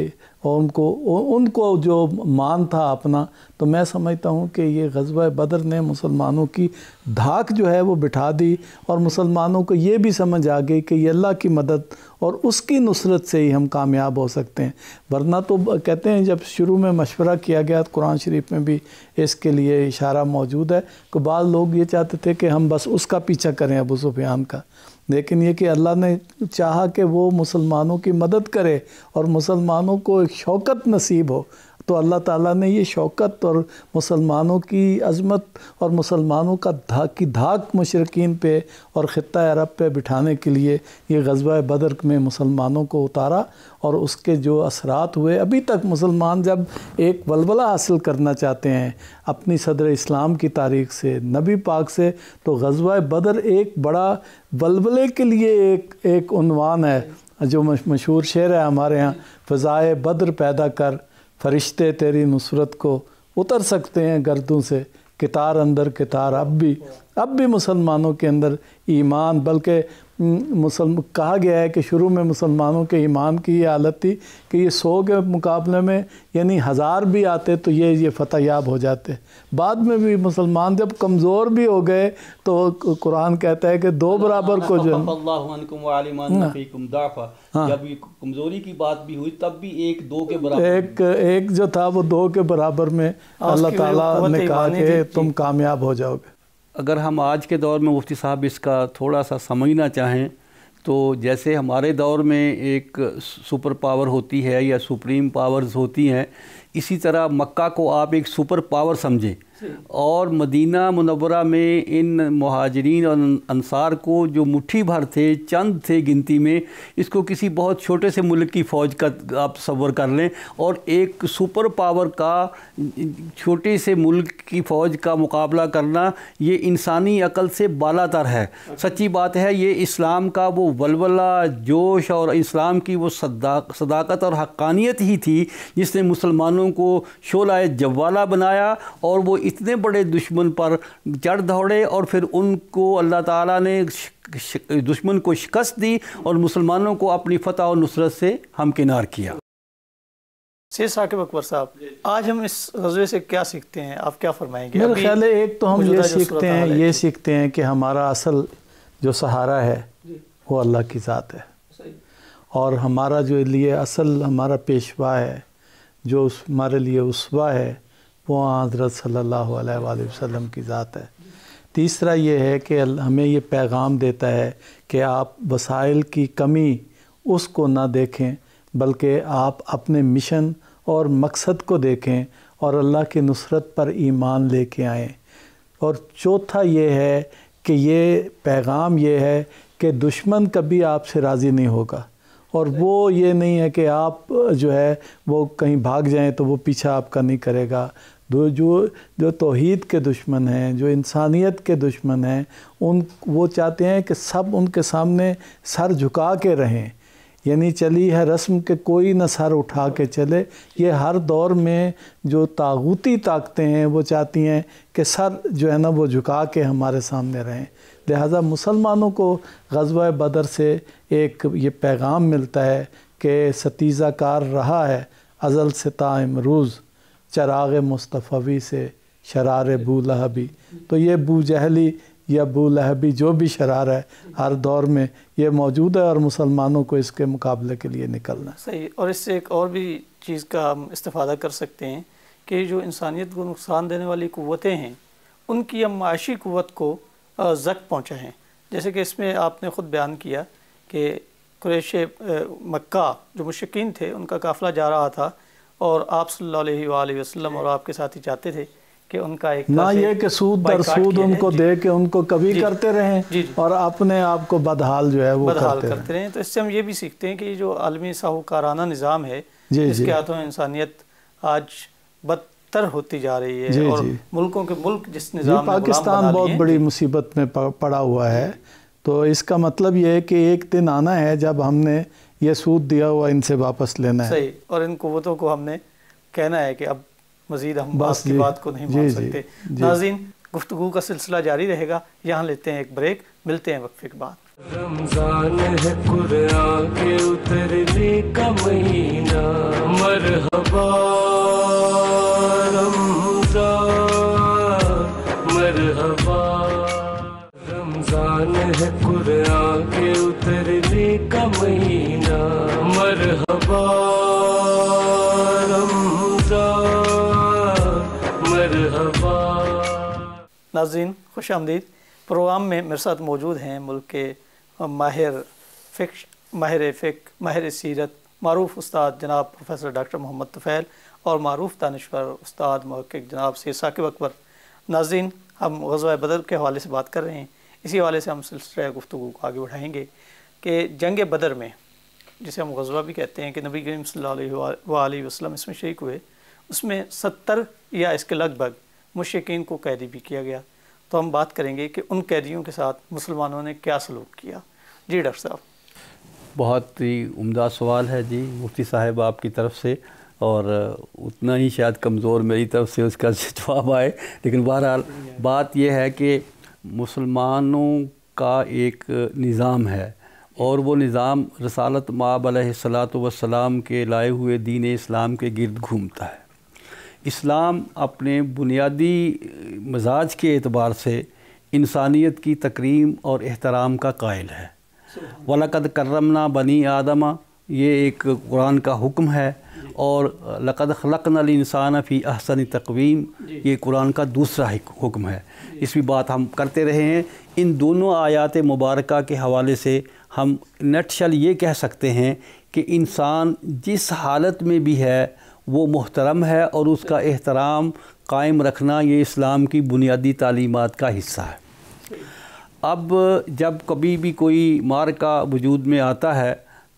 S1: और उनको उनको जो मान था अपना तो मैं समझता हूँ कि ये गजब बदर ने मुसलमानों की धाक जो है वो बिठा दी और मुसलमानों को ये भी समझ आ गई कि ये अल्लाह की मदद और उसकी नुसरत से ही हम कामयाब हो सकते हैं वरना तो कहते हैं जब शुरू में मशवरा किया गया तो कुरान शरीफ में भी इसके लिए इशारा मौजूद है कि बाद लोग ये चाहते थे कि हम बस उसका पीछा करें अबू सुफियान का लेकिन ये कि अल्लाह ने चाहा कि वो मुसलमानों की मदद करे और मुसलमानों को एक शौकत नसीब हो तो अल्लाह ताला ने ये शौकत और मुसलमानों की अजमत और मुसलमानों का धाक की धाक मशरकिन पे और ख़त्ता अरब पे बिठाने के लिए ये गजबा बदर में मुसलमानों को उतारा और उसके जो असरात हुए अभी तक मुसलमान जब एक बलबला हासिल करना चाहते हैं अपनी सदर इस्लाम की तारीख से नबी पाक से तो गजबा बदर एक बड़ा बलबले के लिए एक एक है जो मशहूर शेर है हमारे यहाँ फ़ज़ाए बद्र पैदा कर फरिश्ते तेरी नुसरत को उतर सकते हैं गर्दों से कितार अंदर कितार अब भी अब भी मुसलमानों के अंदर ईमान बल्कि मुसलम कहा गया है कि शुरू में मुसलमानों के इमाम की ये हालत थी कि ये सौ के मुकाबले में यानी हज़ार भी आते तो ये ये फतह याब हो जाते बाद में भी मुसलमान जब कमज़ोर भी हो गए तो कुरान कहता है कि दो बराबर को जो
S3: हाँ। हाँ। जब कमज़ोरी की बात भी हुई तब भी एक दो
S1: के बराबर एक एक जो था वो दो के बराबर में अल्लाह ताला ने कहा कि तुम कामयाब हो जाओगे
S3: अगर हम आज के दौर में मुफ्ती साहब इसका थोड़ा सा समझना चाहें तो जैसे हमारे दौर में एक सुपर पावर होती है या सुप्रीम पावर्स होती हैं इसी तरह मक्का को आप एक सुपर पावर समझें और मदीना मनवरा में इन महाजरीन और अनसार को जो मुट्ठी भर थे चंद थे गिनती में इसको किसी बहुत छोटे से मुल्क की फ़ौज का आप सबर कर लें और एक सुपर पावर का छोटे से मुल्क की फ़ौज का मुकाबला करना ये इंसानी अकल से बालातर है सच्ची बात है ये इस्लाम का वो वलवला जोश और इस्लाम की वो सदा सदाकत और हक्कानियत ही थी जिसने मुसलमानों को शोलाए जवाला बनाया और वो इतने बड़े दुश्मन पर चढ़ दौड़े और फिर उनको अल्लाह ताला ने दुश्मन को शिकस्त दी और मुसलमानों को अपनी फतह और नुसरत से हमकिनार किया
S2: से साकिब अकबर साहब आज हम इस गजबे से क्या सीखते हैं आप क्या फरमाएंगे मेरे ख्याल है एक तो हम ये सीखते हैं ये
S1: सीखते हैं कि हमारा असल जो सहारा है वो अल्लाह की ज़ात है और हमारा जो लिए असल हमारा पेशवा है जो हमारे लिए उसवा है वो हज़रत सल्लल्लाहु अलैहि वसल्लम की ज़ात है तीसरा ये है कि हमें ये पैगाम देता है कि आप वसाइल की कमी उसको ना देखें बल्कि आप अपने मिशन और मकसद को देखें और अल्लाह की नुसरत पर ईमान लेके आएँ और चौथा ये है कि ये पैगाम ये है कि दुश्मन कभी आपसे राज़ी नहीं होगा और वो ये नहीं है कि आप जो है वो कहीं भाग जाएं तो वो पीछा आपका नहीं करेगा दो जो जो तोहद के दुश्मन हैं जो इंसानियत के दुश्मन हैं उन वो चाहते हैं कि सब उनके सामने सर झुका के रहें यानी चली है रस्म के कोई न सर उठा के चले ये हर दौर में जो तागूती ताकतें हैं वो चाहती हैं कि सर जो है ना वो झुका के हमारे सामने रहें लिहाजा मुसलमानों को गजवा बदर से एक ये पैगाम मिलता है कि सतीज़ाकार रहा है अज़ल से ता इमरूज़ चराग मुस्तफ़वी से शरार बू लहबी तो ये बू जहली या बू लहबी जो भी शरार है हर दौर में ये मौजूद है और मुसलमानों को इसके मुकाबले के लिए निकलना
S2: सही और इससे एक और भी चीज़ का हम इस्तेफादा कर सकते हैं कि जो इंसानियत को नुकसान देने वाली क़वतें हैं उनकी हम माशी क़वत को जक पहुँचाएँ जैसे कि इसमें आपने ख़ुद बयान किया कि क्रेश मक्का जो मुश्किन थे उनका काफ़िला जा रहा था और आप सल्लल्लाहु अलैहि वसल्लम और आपके साथ ही चाहते थे कि उनका एक ना ये कि सूद दर सूद उनको
S1: दे के उनको कभी करते रहें जी जी। और अपने आप को बदहाल जो है वो बदहाल करते, करते
S2: रहें तो इससे हम ये भी सीखते हैं कि जो आलमी साहूकाराना निज़ाम है जिसके इसके हाथों इंसानियत आज बदतर होती जा रही है और मुल्कों के मुल्क जिस निज़ाम पाकिस्तान बहुत बड़ी
S1: मुसीबत में पड़ा हुआ है तो इसका मतलब ये है कि एक दिन आना है जब हमने ये सूद दिया हुआ इनसे वापस लेना है सही
S2: और इन कुतों को हमने कहना है कि अब मजीद हम बात की बात को नहीं मान सकते नाजीन गुफ्तु का सिलसिला जारी रहेगा यहाँ लेते हैं एक ब्रेक मिलते हैं वक्फे के बाद रमजान है कुरान के उतरने का महीना
S1: मरहबा मरहबा रमजान है कुरान के
S2: उतरने का महीना नाजीन खुश आमदीद प्रोग्राम में मेरे साथ मौजूद हैं मुल्क के माहिर फ़िक माहिर फ़िक माहिर सीरत मरूफ उस्ताद जनाब प्रोफेसर डॉक्टर मोहम्मद तुफ़ैल और मरूफ दानश्वर उस्ताद महक़ जनाब सैद साकिब अकबर नाजीन हम गजवा बदर के हवाले से बात कर रहे हैं इसी हवाले से हम सिलसिला गुफ्तु को आगे बढ़ाएँगे कि जंग बदर में जिसे हम गजबा भी कहते हैं कि नबी करीम वसल्लम इसमें शरीक हुए उसमें सत्तर या इसके लगभग मुशिकीन को कैदी भी किया गया तो हम बात करेंगे कि उन कैदियों के साथ मुसलमानों ने क्या सलूक किया जी डॉक्टर साहब
S3: बहुत ही उमदा सवाल है जी मुफ्ती साहब आपकी तरफ से और उतना ही शायद कमज़ोर मेरी तरफ से उसका जवाब आए लेकिन बहरहाल बात यह है कि मुसलमानों का एक निज़ाम है और वो निज़ाम रसालत माब वसलाम के लाए हुए दीन इस्लाम के गिरद घूमता है इस्लाम अपने बुनियादी मजाज के अतबार से इंसानियत की तक्रीम और अहतराम का कायल है वलकद करमना बनी आदमा ये एक कुरान का हुक्म है और लकद अली इंसान फ़ी अहसन तकवीम ये कुरान का दूसरा हुक्म है इसमें बात हम करते रहे हैं इन दोनों आयात मुबारक के हवाले से हम नटशल ये कह सकते हैं कि इंसान जिस हालत में भी है वो मोहतरम है और उसका एहतराम कायम रखना ये इस्लाम की बुनियादी तालीमत का हिस्सा है अब जब कभी भी कोई मार का वजूद में आता है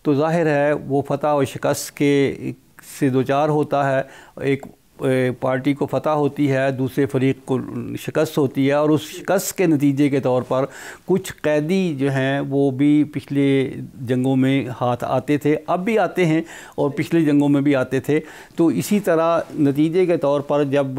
S3: तो ज़ाहिर है वो फतह व शिकस्त के से दो चार होता है एक पार्टी को फतह होती है दूसरे फरीक को शिकस्त होती है और उस शिकस्त के नतीजे के तौर पर कुछ कैदी जो हैं वो भी पिछले जंगों में हाथ आते थे अब भी आते हैं और पिछले जंगों में भी आते थे तो इसी तरह नतीजे के तौर पर जब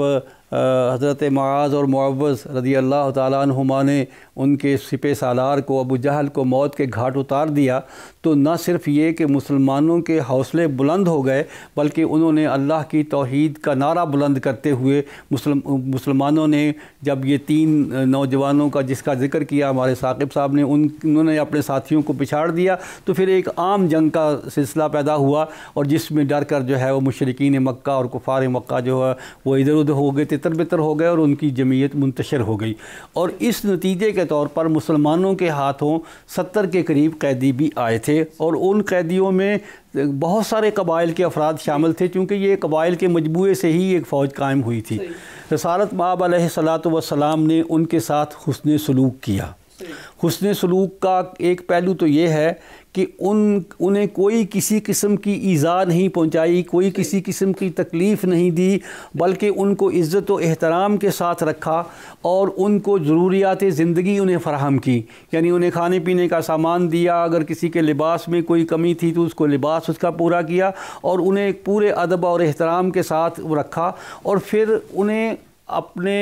S3: हज़रत माज और मुआवज़ रदी अल्लाह तुमा ने उनके सिपे सालार को अबू जहल को मौत के घाट उतार दिया तो न सिर्फ ये कि मुसलमानों के हौसले बुलंद हो गए बल्कि उन्होंने अल्लाह की तोहद का नारा बुलंद करते हुए मुसलमानों ने जब ये तीन नौजवानों का जिसका जिक्र किया हमारे साकिब साहब ने उन उन्होंने अपने साथियों को पिछाड़ दिया तो फिर एक आम जंग का सिलसिला पैदा हुआ और जिसमें डर कर जो है वो मशरकिन मक्का और कुफार मक्का जो है वो इधर उधर हो गए थे तितर बितर हो गए और उनकी जमीयत मुंतशर हो गई और इस नतीजे के तौर पर मुसलमानों के हाथों सत्तर के करीब कैदी भी आए थे और उन कैदियों में बहुत सारे कबाइल के अफराद शामिल थे क्योंकि ये कबाइल के मजबूए से ही एक फ़ौज कायम हुई थी रसालत बाब सलात वसलाम ने उनके साथ हसन सलूक किया हुसन सलूक का एक पहलू तो ये है कि उन उन्हें कोई किसी किस्म की ईज़ा नहीं पहुंचाई कोई किसी किस्म की तकलीफ़ नहीं दी बल्कि उनको इज़्ज़त व एहतराम के साथ रखा और उनको ज़रूरियात ज़िंदगी उन्हें फ़राहम की यानी उन्हें खाने पीने का सामान दिया अगर किसी के लिबास में कोई कमी थी तो उसको लिबास उसका पूरा किया और उन्हें पूरे अदब और एहतराम के साथ रखा और फिर उन्हें अपने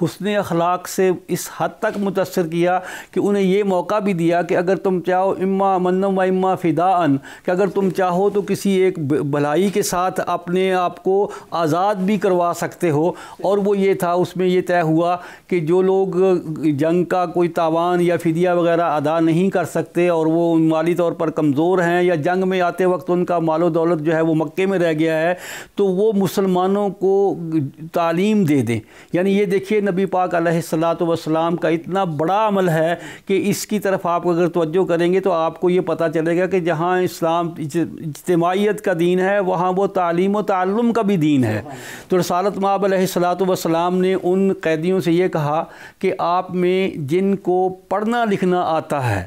S3: हसन अखलाक से इस हद तक मुतासर किया कि उन्हें ये मौका भी दिया कि अगर तुम चाहो इम्मा मन्नम व इम्मा फ़िदान कि अगर तुम चाहो तो किसी एक भलाई के साथ अपने आप को आज़ाद भी करवा सकते हो और वो ये था उसमें ये तय हुआ कि जो लोग जंग का कोई तावान या फ़िदिया वगैरह अदा नहीं कर सकते और वो माली तौर पर कमज़ोर हैं या जंग में आते वक्त उनका मालो दौलत जो है वो मक्के में रह गया है तो वो मुसलमानों को तालीम दे दें यानी ये देखिए नबी पाक सलाम का इतना बड़ा अमल है कि इसकी तरफ आप अगर तोज्जो करेंगे तो आपको ये पता चलेगा कि जहाँ इस्लाम इजतमाहीत का दीन है वहाँ वो तालीम व तालम का भी दीन है तो रसालत माब सलाम ने उन कैदियों से ये कहा कि आप में जिनको पढ़ना लिखना आता है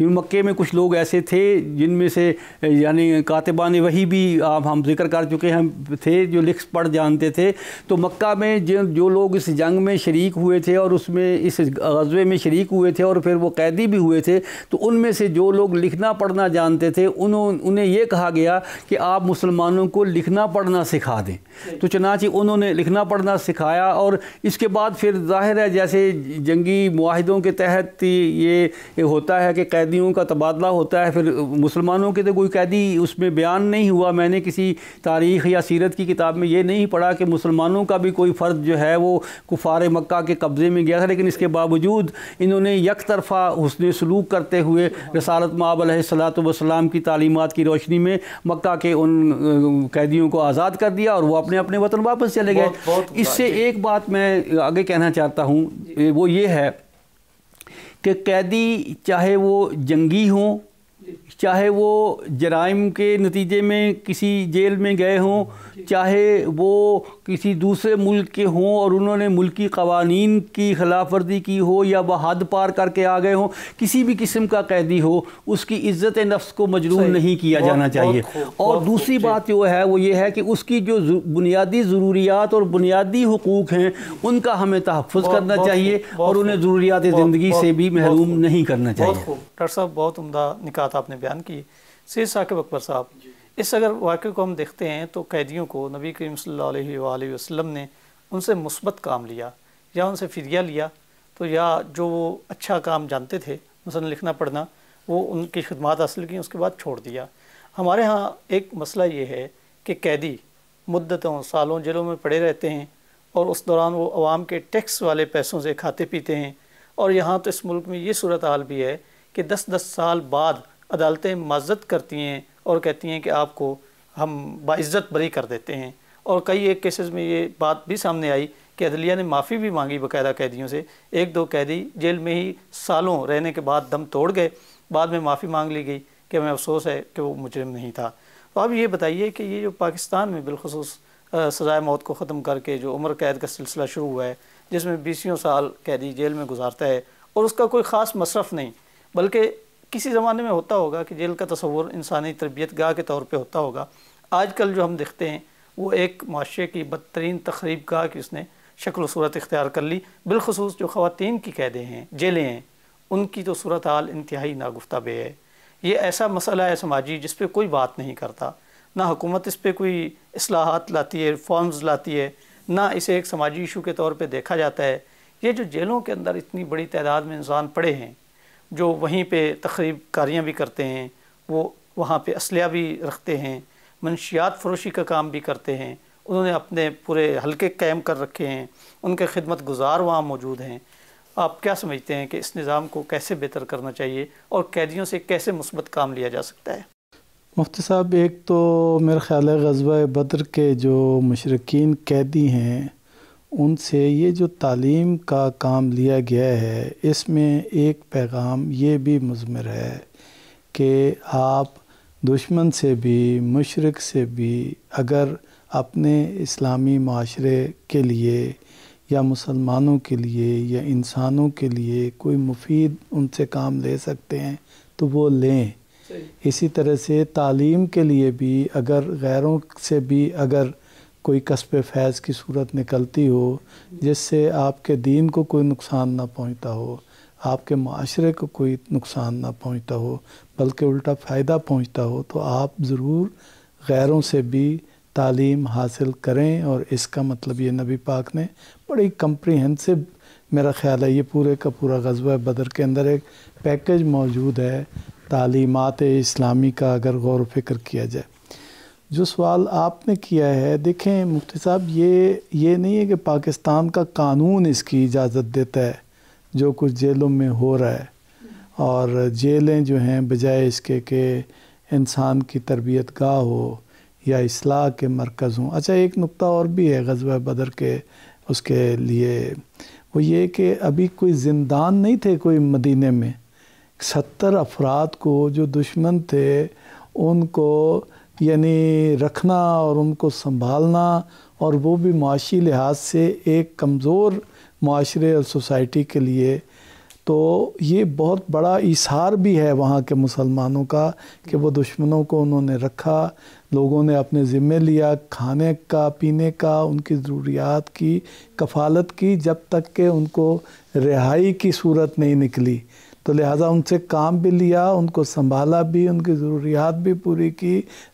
S3: मक्के में कुछ लोग ऐसे थे जिनमें से यानी कातबान वही भी आप हम जिक्र कर चुके हैं थे जो लिख पढ़ जानते थे तो मक्का में जो जो लोग इस जंग में शरीक हुए थे और उसमें इस गजबे में शरीक हुए थे और फिर वो कैदी भी हुए थे तो उनमें से जो लोग लिखना पढ़ना जानते थे उन्होंने उन्हें ये कहा गया कि आप मुसलमानों को लिखना पढ़ना सिखा दें तो चनाची उन्होंने लिखना पढ़ना सिखाया और इसके बाद फिर ज़ाहिर है जैसे जंगी माहिदों के तहत ये होता है कि कैदियों का तबादला होता है फिर मुसलमानों के तो कोई कैदी उसमें बयान नहीं हुआ मैंने किसी तारीख़ या सीरत की किताब में ये नहीं पढ़ा कि मुसलमानों का भी कोई फ़र्द जो है वो कुफार मक्का के कब्ज़े में गया था लेकिन इसके बावजूद इन्होंने यक तरफ़ा हसन सलूक करते हुए रसालत माब वसलाम की तालीमत की रोशनी में मक्का के उन कैदियों को आज़ाद कर दिया और वो अपने अपने वतन वापस चले गए इससे एक बात मैं आगे कहना चाहता हूँ वो ये है कि कैदी चाहे वो जंगी हों चाहे वो जराइम के नतीजे में किसी जेल में गए हों चाहे वो किसी दूसरे मुल्क के हों और उन्होंने मुल्की कवानीन की खिलाफ वर्जी की हो या वह हद पार करके आ गए हों किसी भी किस्म का कैदी हो उसकी इज़्ज़त नफ्स को मजलूम नहीं किया जाना चाहिए और दूसरी बात जो है वो ये है कि उसकी जो बुनियादी ज़रूरियात और बुनियादी हकूक़ हैं उनका हमें तहफ़ करना चाहिए और उन्हें ज़रूरियात ज़िंदगी से भी महरूम नहीं करना चाहिए
S2: डॉक्टर साहब बहुत उमदा निकात आपने बयान की शेर साकिब अकबर साहब इस अगर वाक़े को हम देखते हैं तो कैदियों को नबी करीम सल्लल्लाहु ने उनसे मुस्बत काम लिया या उनसे फिरिया लिया तो या जो वो अच्छा काम जानते थे मसलन लिखना पढ़ना वो उनकी खदमात हासिल की उसके बाद छोड़ दिया हमारे यहाँ एक मसला ये है कि कैदी मुद्दतों सालों जेलों में पड़े रहते हैं और उस दौरान वो आवाम के टैक्स वाले पैसों से खाते पीते हैं और यहाँ तो इस मुल्क में ये सूरत हाल भी है कि दस दस साल बाद अदालतें मजद करती हैं और कहती हैं कि आपको हम बाज़्ज़त बरी कर देते हैं और कई एक केसेस में ये बात भी सामने आई कि अदलिया ने माफ़ी भी मांगी बाकायदा कैदियों से एक दो कैदी जेल में ही सालों रहने के बाद दम तोड़ गए बाद में माफ़ी मांग ली गई कि हमें अफसोस है कि वो मुजरम नहीं था तो अब ये बताइए कि ये जो पाकिस्तान में बिलखसूस सजाए मौत को ख़त्म करके जो उम्र कैद का सिलसिला शुरू हुआ है जिसमें बीसियों साल कैदी जेल में गुजारता है और उसका कोई ख़ास मशरफ नहीं बल्कि किसी ज़माने में होता होगा कि जेल का तस्वूर इंसानी तरबियत गाह के तौर पर होता होगा आज कल जो हम देखते हैं वो एक माशरे की बदतरीन तकरीब गाह की उसने शक्ल सूरत इख्तियार कर ली बिलखसूस जो ख़वान की कैदें हैं जेलें हैं उनकी तो सूरत हाल इंतहाई नागुफ्ताब है ये ऐसा मसला है समाजी जिस पर कोई बात नहीं करता ना हुकूमत इस पर कोई असलाहत लाती है रिफॉर्म्स लाती है ना इसे एक समाजी इशू के तौर पर देखा जाता है ये जो जेलों के अंदर इतनी बड़ी तादाद में इंसान पड़े हैं जो वहीं पे तकरीब कारियाँ भी करते हैं वो वहाँ पे असलिया भी रखते हैं मनशियात फरोशी का काम भी करते हैं उन्होंने अपने पूरे हल्के कैम कर रखे हैं उनके खिदमत गुजार वहाँ मौजूद हैं आप क्या समझते हैं कि इस निज़ाम को कैसे बेहतर करना चाहिए और कैदियों से कैसे मुस्बत काम लिया जा सकता है
S1: मुफ्ती साहब एक तो मेरा ख्याल है गजबा बद्र के जो मशरकिन कैदी हैं उनसे ये जो तालीम का काम लिया गया है इसमें एक पैगाम ये भी मजमर है कि आप दुश्मन से भी मशरक से भी अगर अपने इस्लामी माशरे के लिए या मुसलमानों के लिए या इंसानों के लिए कोई मुफीद उनसे काम ले सकते हैं तो वो लें इसी तरह से तालीम के लिए भी अगर गैरों से भी अगर कोई कस्ब फैज़ की सूरत निकलती हो जिससे आपके दीन को कोई नुकसान ना पहुँचता हो आपके माशरे को कोई नुकसान ना पहुँचता हो बल्कि उल्टा फ़ायदा पहुँचता हो तो आप ज़रूर गैरों से भी तालीम हासिल करें और इसका मतलब ये नबी पाक ने बड़ी कम्प्रिहेंसिव मेरा ख्याल है ये पूरे का पूरा गजब बदर के अंदर एक पैकेज मौजूद है तालीमत इस्लामी का अगर गौर फिक्र किया जाए जो सवाल आपने किया है देखें मुफ्ती साहब ये ये नहीं है कि पाकिस्तान का कानून इसकी इजाज़त देता है जो कुछ जेलों में हो रहा है और जेलें जो हैं बजाय इसके कि इंसान की तरबियत गाह हो या असलाह के मरकज़ हों अच्छा एक नुक्ता और भी है गजब बदर के उसके लिए वो ये कि अभी कोई जिंदान नहीं थे कोई मदीने में सत्तर अफराद को जो दुश्मन थे उनको यानी रखना और उनको संभालना और वो भी माशी लिहाज से एक कमज़ोर माशरे और सोसाइटी के लिए तो ये बहुत बड़ा इशार भी है वहाँ के मुसलमानों का कि वो दुश्मनों को उन्होंने रखा लोगों ने अपने ज़िम्मे लिया खाने का पीने का उनकी ज़रूरियात की कफालत की जब तक कि उनको रिहाई की सूरत नहीं निकली तो लिहाजा उनसे काम भी लिया उनको संभाला भी उनकी ज़रूरियात भी पूरी की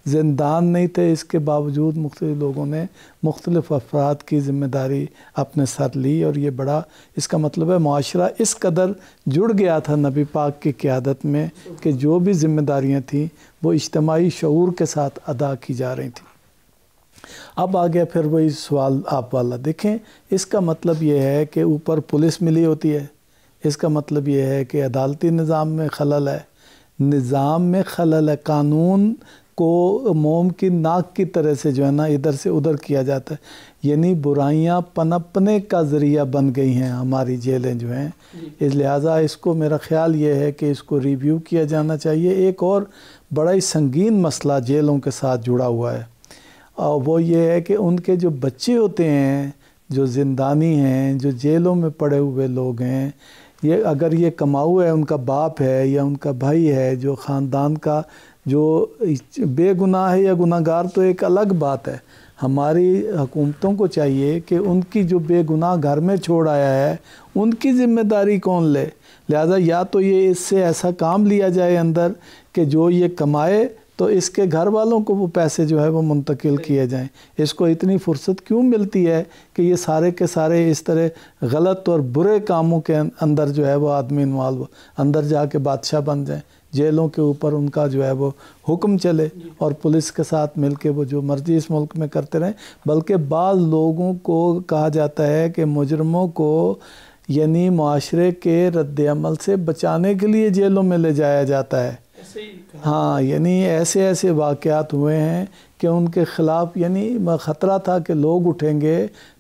S1: जिंदान नहीं थे इसके बावजूद मुख्त लोगों ने मुख्तलिफ़ अफराद की ज़िम्मेदारी अपने सर ली और ये बड़ा इसका मतलब है माशरा इस कदर जुड़ गया था नबी पाक की क्यादत में कि जो भी जिम्मेदारियाँ थीं वो इज्तमाही शूर के साथ अदा की जा रही थी अब आ गया फिर वही सवाल आप वाला देखें इसका मतलब ये है कि ऊपर पुलिस मिली होती है इसका मतलब ये है कि अदालती निज़ाम में खलल है निज़ाम में खलल है कानून को मोम की नाक की तरह से जो है ना इधर से उधर किया जाता है यानी बुराइयां पनपने का ज़रिया बन गई हैं हमारी जेलें जो हैं इस लिहाजा इसको मेरा ख्याल ये है कि इसको रिव्यू किया जाना चाहिए एक और बड़ा ही संगीन मसला जेलों के साथ जुड़ा हुआ है और वो ये है कि उनके जो बच्चे होते हैं जो जिंदानी हैं जो जेलों में पड़े हुए लोग हैं ये अगर ये कमाऊ है उनका बाप है या उनका भाई है जो ख़ानदान का जो बेगुनाह है या गुनागार तो एक अलग बात है हमारी हुकूमतों को चाहिए कि उनकी जो बेगुनाह घर में छोड़ आया है उनकी ज़िम्मेदारी कौन ले लिहाजा या तो ये इससे ऐसा काम लिया जाए अंदर कि जो ये कमाए तो इसके घर वालों को वो पैसे जो है वो मुंतकिल किए जाएं इसको इतनी फुर्सत क्यों मिलती है कि ये सारे के सारे इस तरह गलत और बुरे कामों के अं-, अंदर जो है वो आदमी इन्वॉल्व अंदर जाके बादशाह बन जाएं जेलों के ऊपर उनका जो है वो हुक्म चले और पुलिस के साथ मिलके वो जो मर्जी इस मुल्क में करते रहें बल्कि बाद लोगों को कहा जाता है कि मुजरमों को यानी माशरे के रद्द अमल से बचाने के लिए जेलों में ले जाया जाता है हाँ यानी ऐसे ऐसे वाक़ात हुए हैं कि उनके ख़िलाफ़ यानी ख़तरा था कि लोग उठेंगे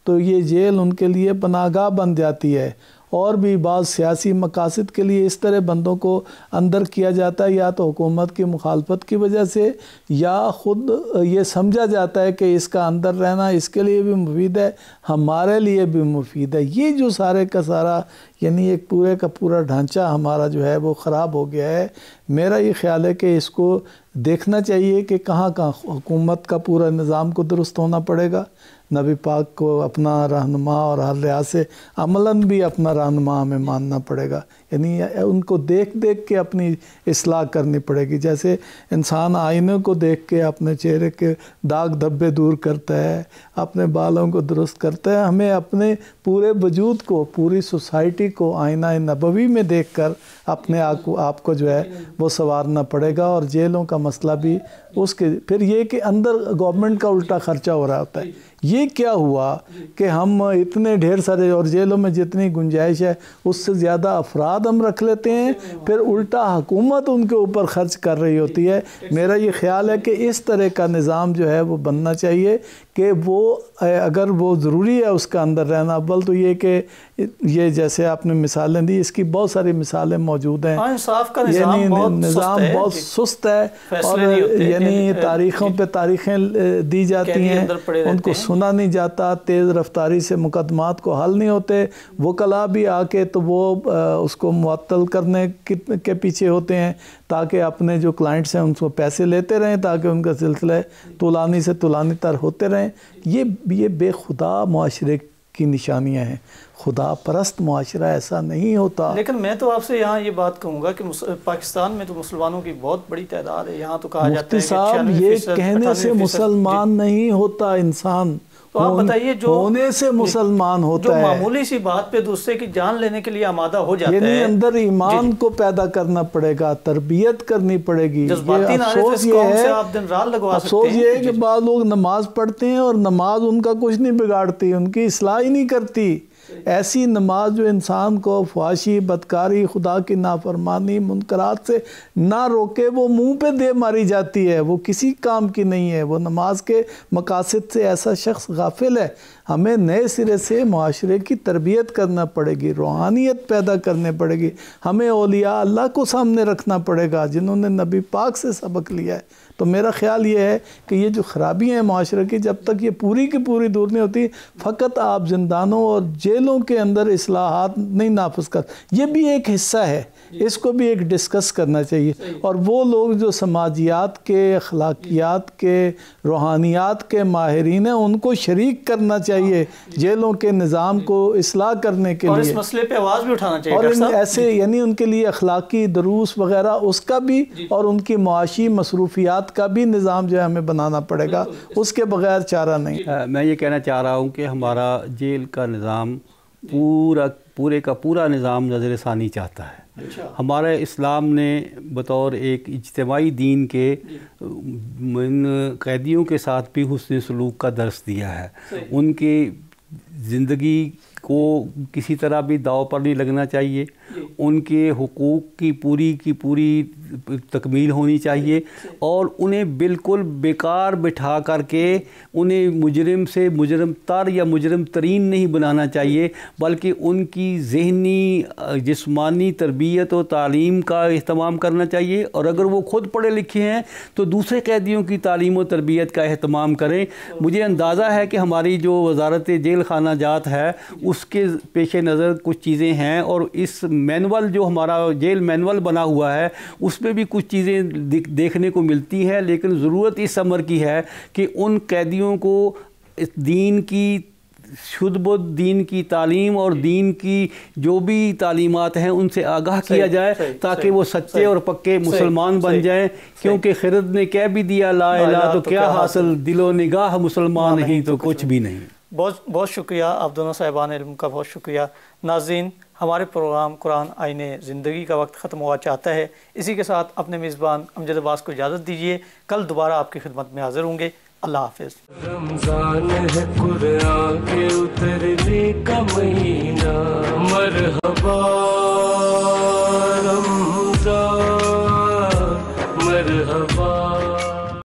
S1: तो ये जेल उनके लिए पनागाह बन जाती है और भी बात सियासी मकासद के लिए इस तरह बंदों को अंदर किया जाता है या तो हुकूमत की मुखालफत की वजह से या ख़ुद ये समझा जाता है कि इसका अंदर रहना इसके लिए भी मुफीद है हमारे लिए भी मुफीद है ये जो सारे का सारा यानी एक पूरे का पूरा ढांचा हमारा जो है वो ख़राब हो गया है मेरा ये ख्याल है कि इसको देखना चाहिए कि कहाँ कहाँ हुकूमत का पूरा निज़ाम को दुरुस्त होना पड़ेगा नबी पाक को अपना रहनमा और हर लिहाज से अमलन भी अपना रहनमा हमें मानना पड़ेगा यानी उनको देख देख के अपनी असलाह करनी पड़ेगी जैसे इंसान आईने को देख के अपने चेहरे के दाग धब्बे दूर करता है अपने बालों को दुरुस्त करता है हमें अपने पूरे वजूद को पूरी सोसाइटी को आईना नबवी में देख कर अपने आप को आपको जो है वो संवारना पड़ेगा और जेलों का मसला भी उसके फिर ये कि अंदर गवर्नमेंट का उल्टा खर्चा हो रहा होता है ये क्या हुआ कि हम इतने ढेर सारे और जेलों में जितनी गुंजाइश है उससे ज़्यादा अफराद हम रख लेते हैं फिर उल्टा हुकूमत उनके ऊपर खर्च कर रही होती है मेरा ये ख्याल है कि इस तरह का निज़ाम जो है वो बनना चाहिए कि वो अगर वो ज़रूरी है उसका अंदर रहना एग्ज़ाम्पल तो ये कि ये जैसे आपने मिसालें दी इसकी बहुत सारी मिसालें मौजूद हैं हाँ, यानी निज़ाम बहुत सुस्त है और यानी तारीखों पे तारीखें दी जाती हैं उनको सुना नहीं जाता तेज़ रफ्तारी से मुकदमात को हल नहीं होते वकला भी आके तो वो उसको मअतल करने के पीछे होते हैं ताकि अपने जो क्लाइंट्स हैं उनको पैसे लेते रहें ताकि उनका सिलसिला तुलानी से तुलानी तर होते रहें ये ये बेखुदा माशरे की निशानियाँ हैं खुदा परस्त माशरा ऐसा नहीं होता
S2: लेकिन मैं तो आपसे यहाँ ये बात कहूँगा कि पाकिस्तान में तो मुसलमानों की बहुत बड़ी तादाद है यहाँ तो कहा जाता है कि ये कहने से मुसलमान
S1: नहीं होता इंसान तो आप बताइए जो होने से मुसलमान होता है मामूली
S2: सी बात पे दूसरे की जान लेने के लिए आमादा हो जाता है अंदर ईमान
S1: को पैदा करना पड़ेगा तरबियत करनी पड़ेगी
S2: सोच ये ये है
S1: कि बाद लोग नमाज पढ़ते हैं और नमाज उनका कुछ नहीं बिगाड़ती उनकी असलाह ही नहीं करती ऐसी नमाज जो इंसान को फ्वाशी बदकारी खुदा की नाफरमानी मुनकरात से ना रोके वो मुंह पे दे मारी जाती है वो किसी काम की नहीं है वो नमाज के मकासद से ऐसा शख्स गाफिल है हमें नए सिरे से माशरे की तरबियत करना पड़ेगी रूहानियत पैदा करने पड़ेगी हमें ओलिया अल्लाह को सामने रखना पड़ेगा जिन्होंने नबी पाक से सबक लिया है तो मेरा ख्याल ये है कि ये जो खराबियाँ हैं माशरे की जब तक ये पूरी की पूरी दूर नहीं होती फ़कत आप जिंदानों और जेलों के अंदर असलाहत नहीं नाफज कर ये भी एक हिस्सा है इसको भी एक डिस्कस करना चाहिए और वो लोग जो समाजियात के अखलाकियात के रूहानियात के माहरीन हैं उनको शरीक करना चाहिए हाँ, जेलों के निज़ाम को असलाह करने के लिए इस मसले
S2: पे आवाज़ भी उठाना चाहिए और ऐसे
S1: यानी उनके लिए अखलाकी दरूस वगैरह उसका भी और उनकी मुआशी मसरूफियात का भी निज़ाम जो है हमें बनाना पड़ेगा उसके बगैर चारा नहीं
S3: मैं ये कहना चाह रहा हूँ कि हमारा जेल का निज़ाम पूरा पूरे का पूरा निज़ाम नज़र चाहता है अच्छा। हमारे इस्लाम ने बतौर एक इजतमाही दीन के कैदियों के साथ भी हुसन सलूक का दर्स दिया है उनकी ज़िंदगी को किसी तरह भी दाव पर नहीं लगना चाहिए उनके हकूक़ की पूरी की पूरी तकमील होनी चाहिए और उन्हें बिल्कुल बेकार बिठा करके उन्हें मुजरम से मुजरम तर या मुजरम तरीन नहीं बनाना चाहिए बल्कि उनकी जहनी जिसमानी तरबियत और तालीम का अहतमाम करना चाहिए और अगर वो ख़ुद पढ़े लिखे हैं तो दूसरे कैदियों की तालीम और तरबियत का अहतमाम करें मुझे अंदाज़ा है कि हमारी जो वजारत जेल खाना जात है उसके पेश नज़र कुछ चीज़ें हैं और इस मैनुअल जो हमारा जेल मैनुअल बना हुआ है उसमें भी कुछ चीज़ें देखने को मिलती हैं लेकिन ज़रूरत इस समर की है कि उन कैदियों को इस दीन की शुद्ध बुद्ध दीन की तालीम और दीन की जो भी तालीमत हैं उनसे आगाह किया जाए ताकि वो सच्चे और पक्के मुसलमान बन जाएं क्योंकि खिरद ने कह भी दिया ला, ला, ला तो, तो क्या हासिल दिलो निगाह मुसलमान ही तो, तो कुछ भी नहीं
S2: बहुत बहुत शुक्रिया आप दोनों साहिबान इल्म का बहुत शुक्रिया नाजीन हमारे प्रोग्राम कुरान आईने ज़िंदगी का वक्त ख़त्म हुआ चाहता है इसी के साथ अपने मेज़बान अमजद अब्बास को इजाज़त दीजिए कल दोबारा आपकी खिदमत में हाज़िर होंगे अल्लाह हाफिज रमजान है कुरान के उतरने का महीना
S1: मरहबा रमजान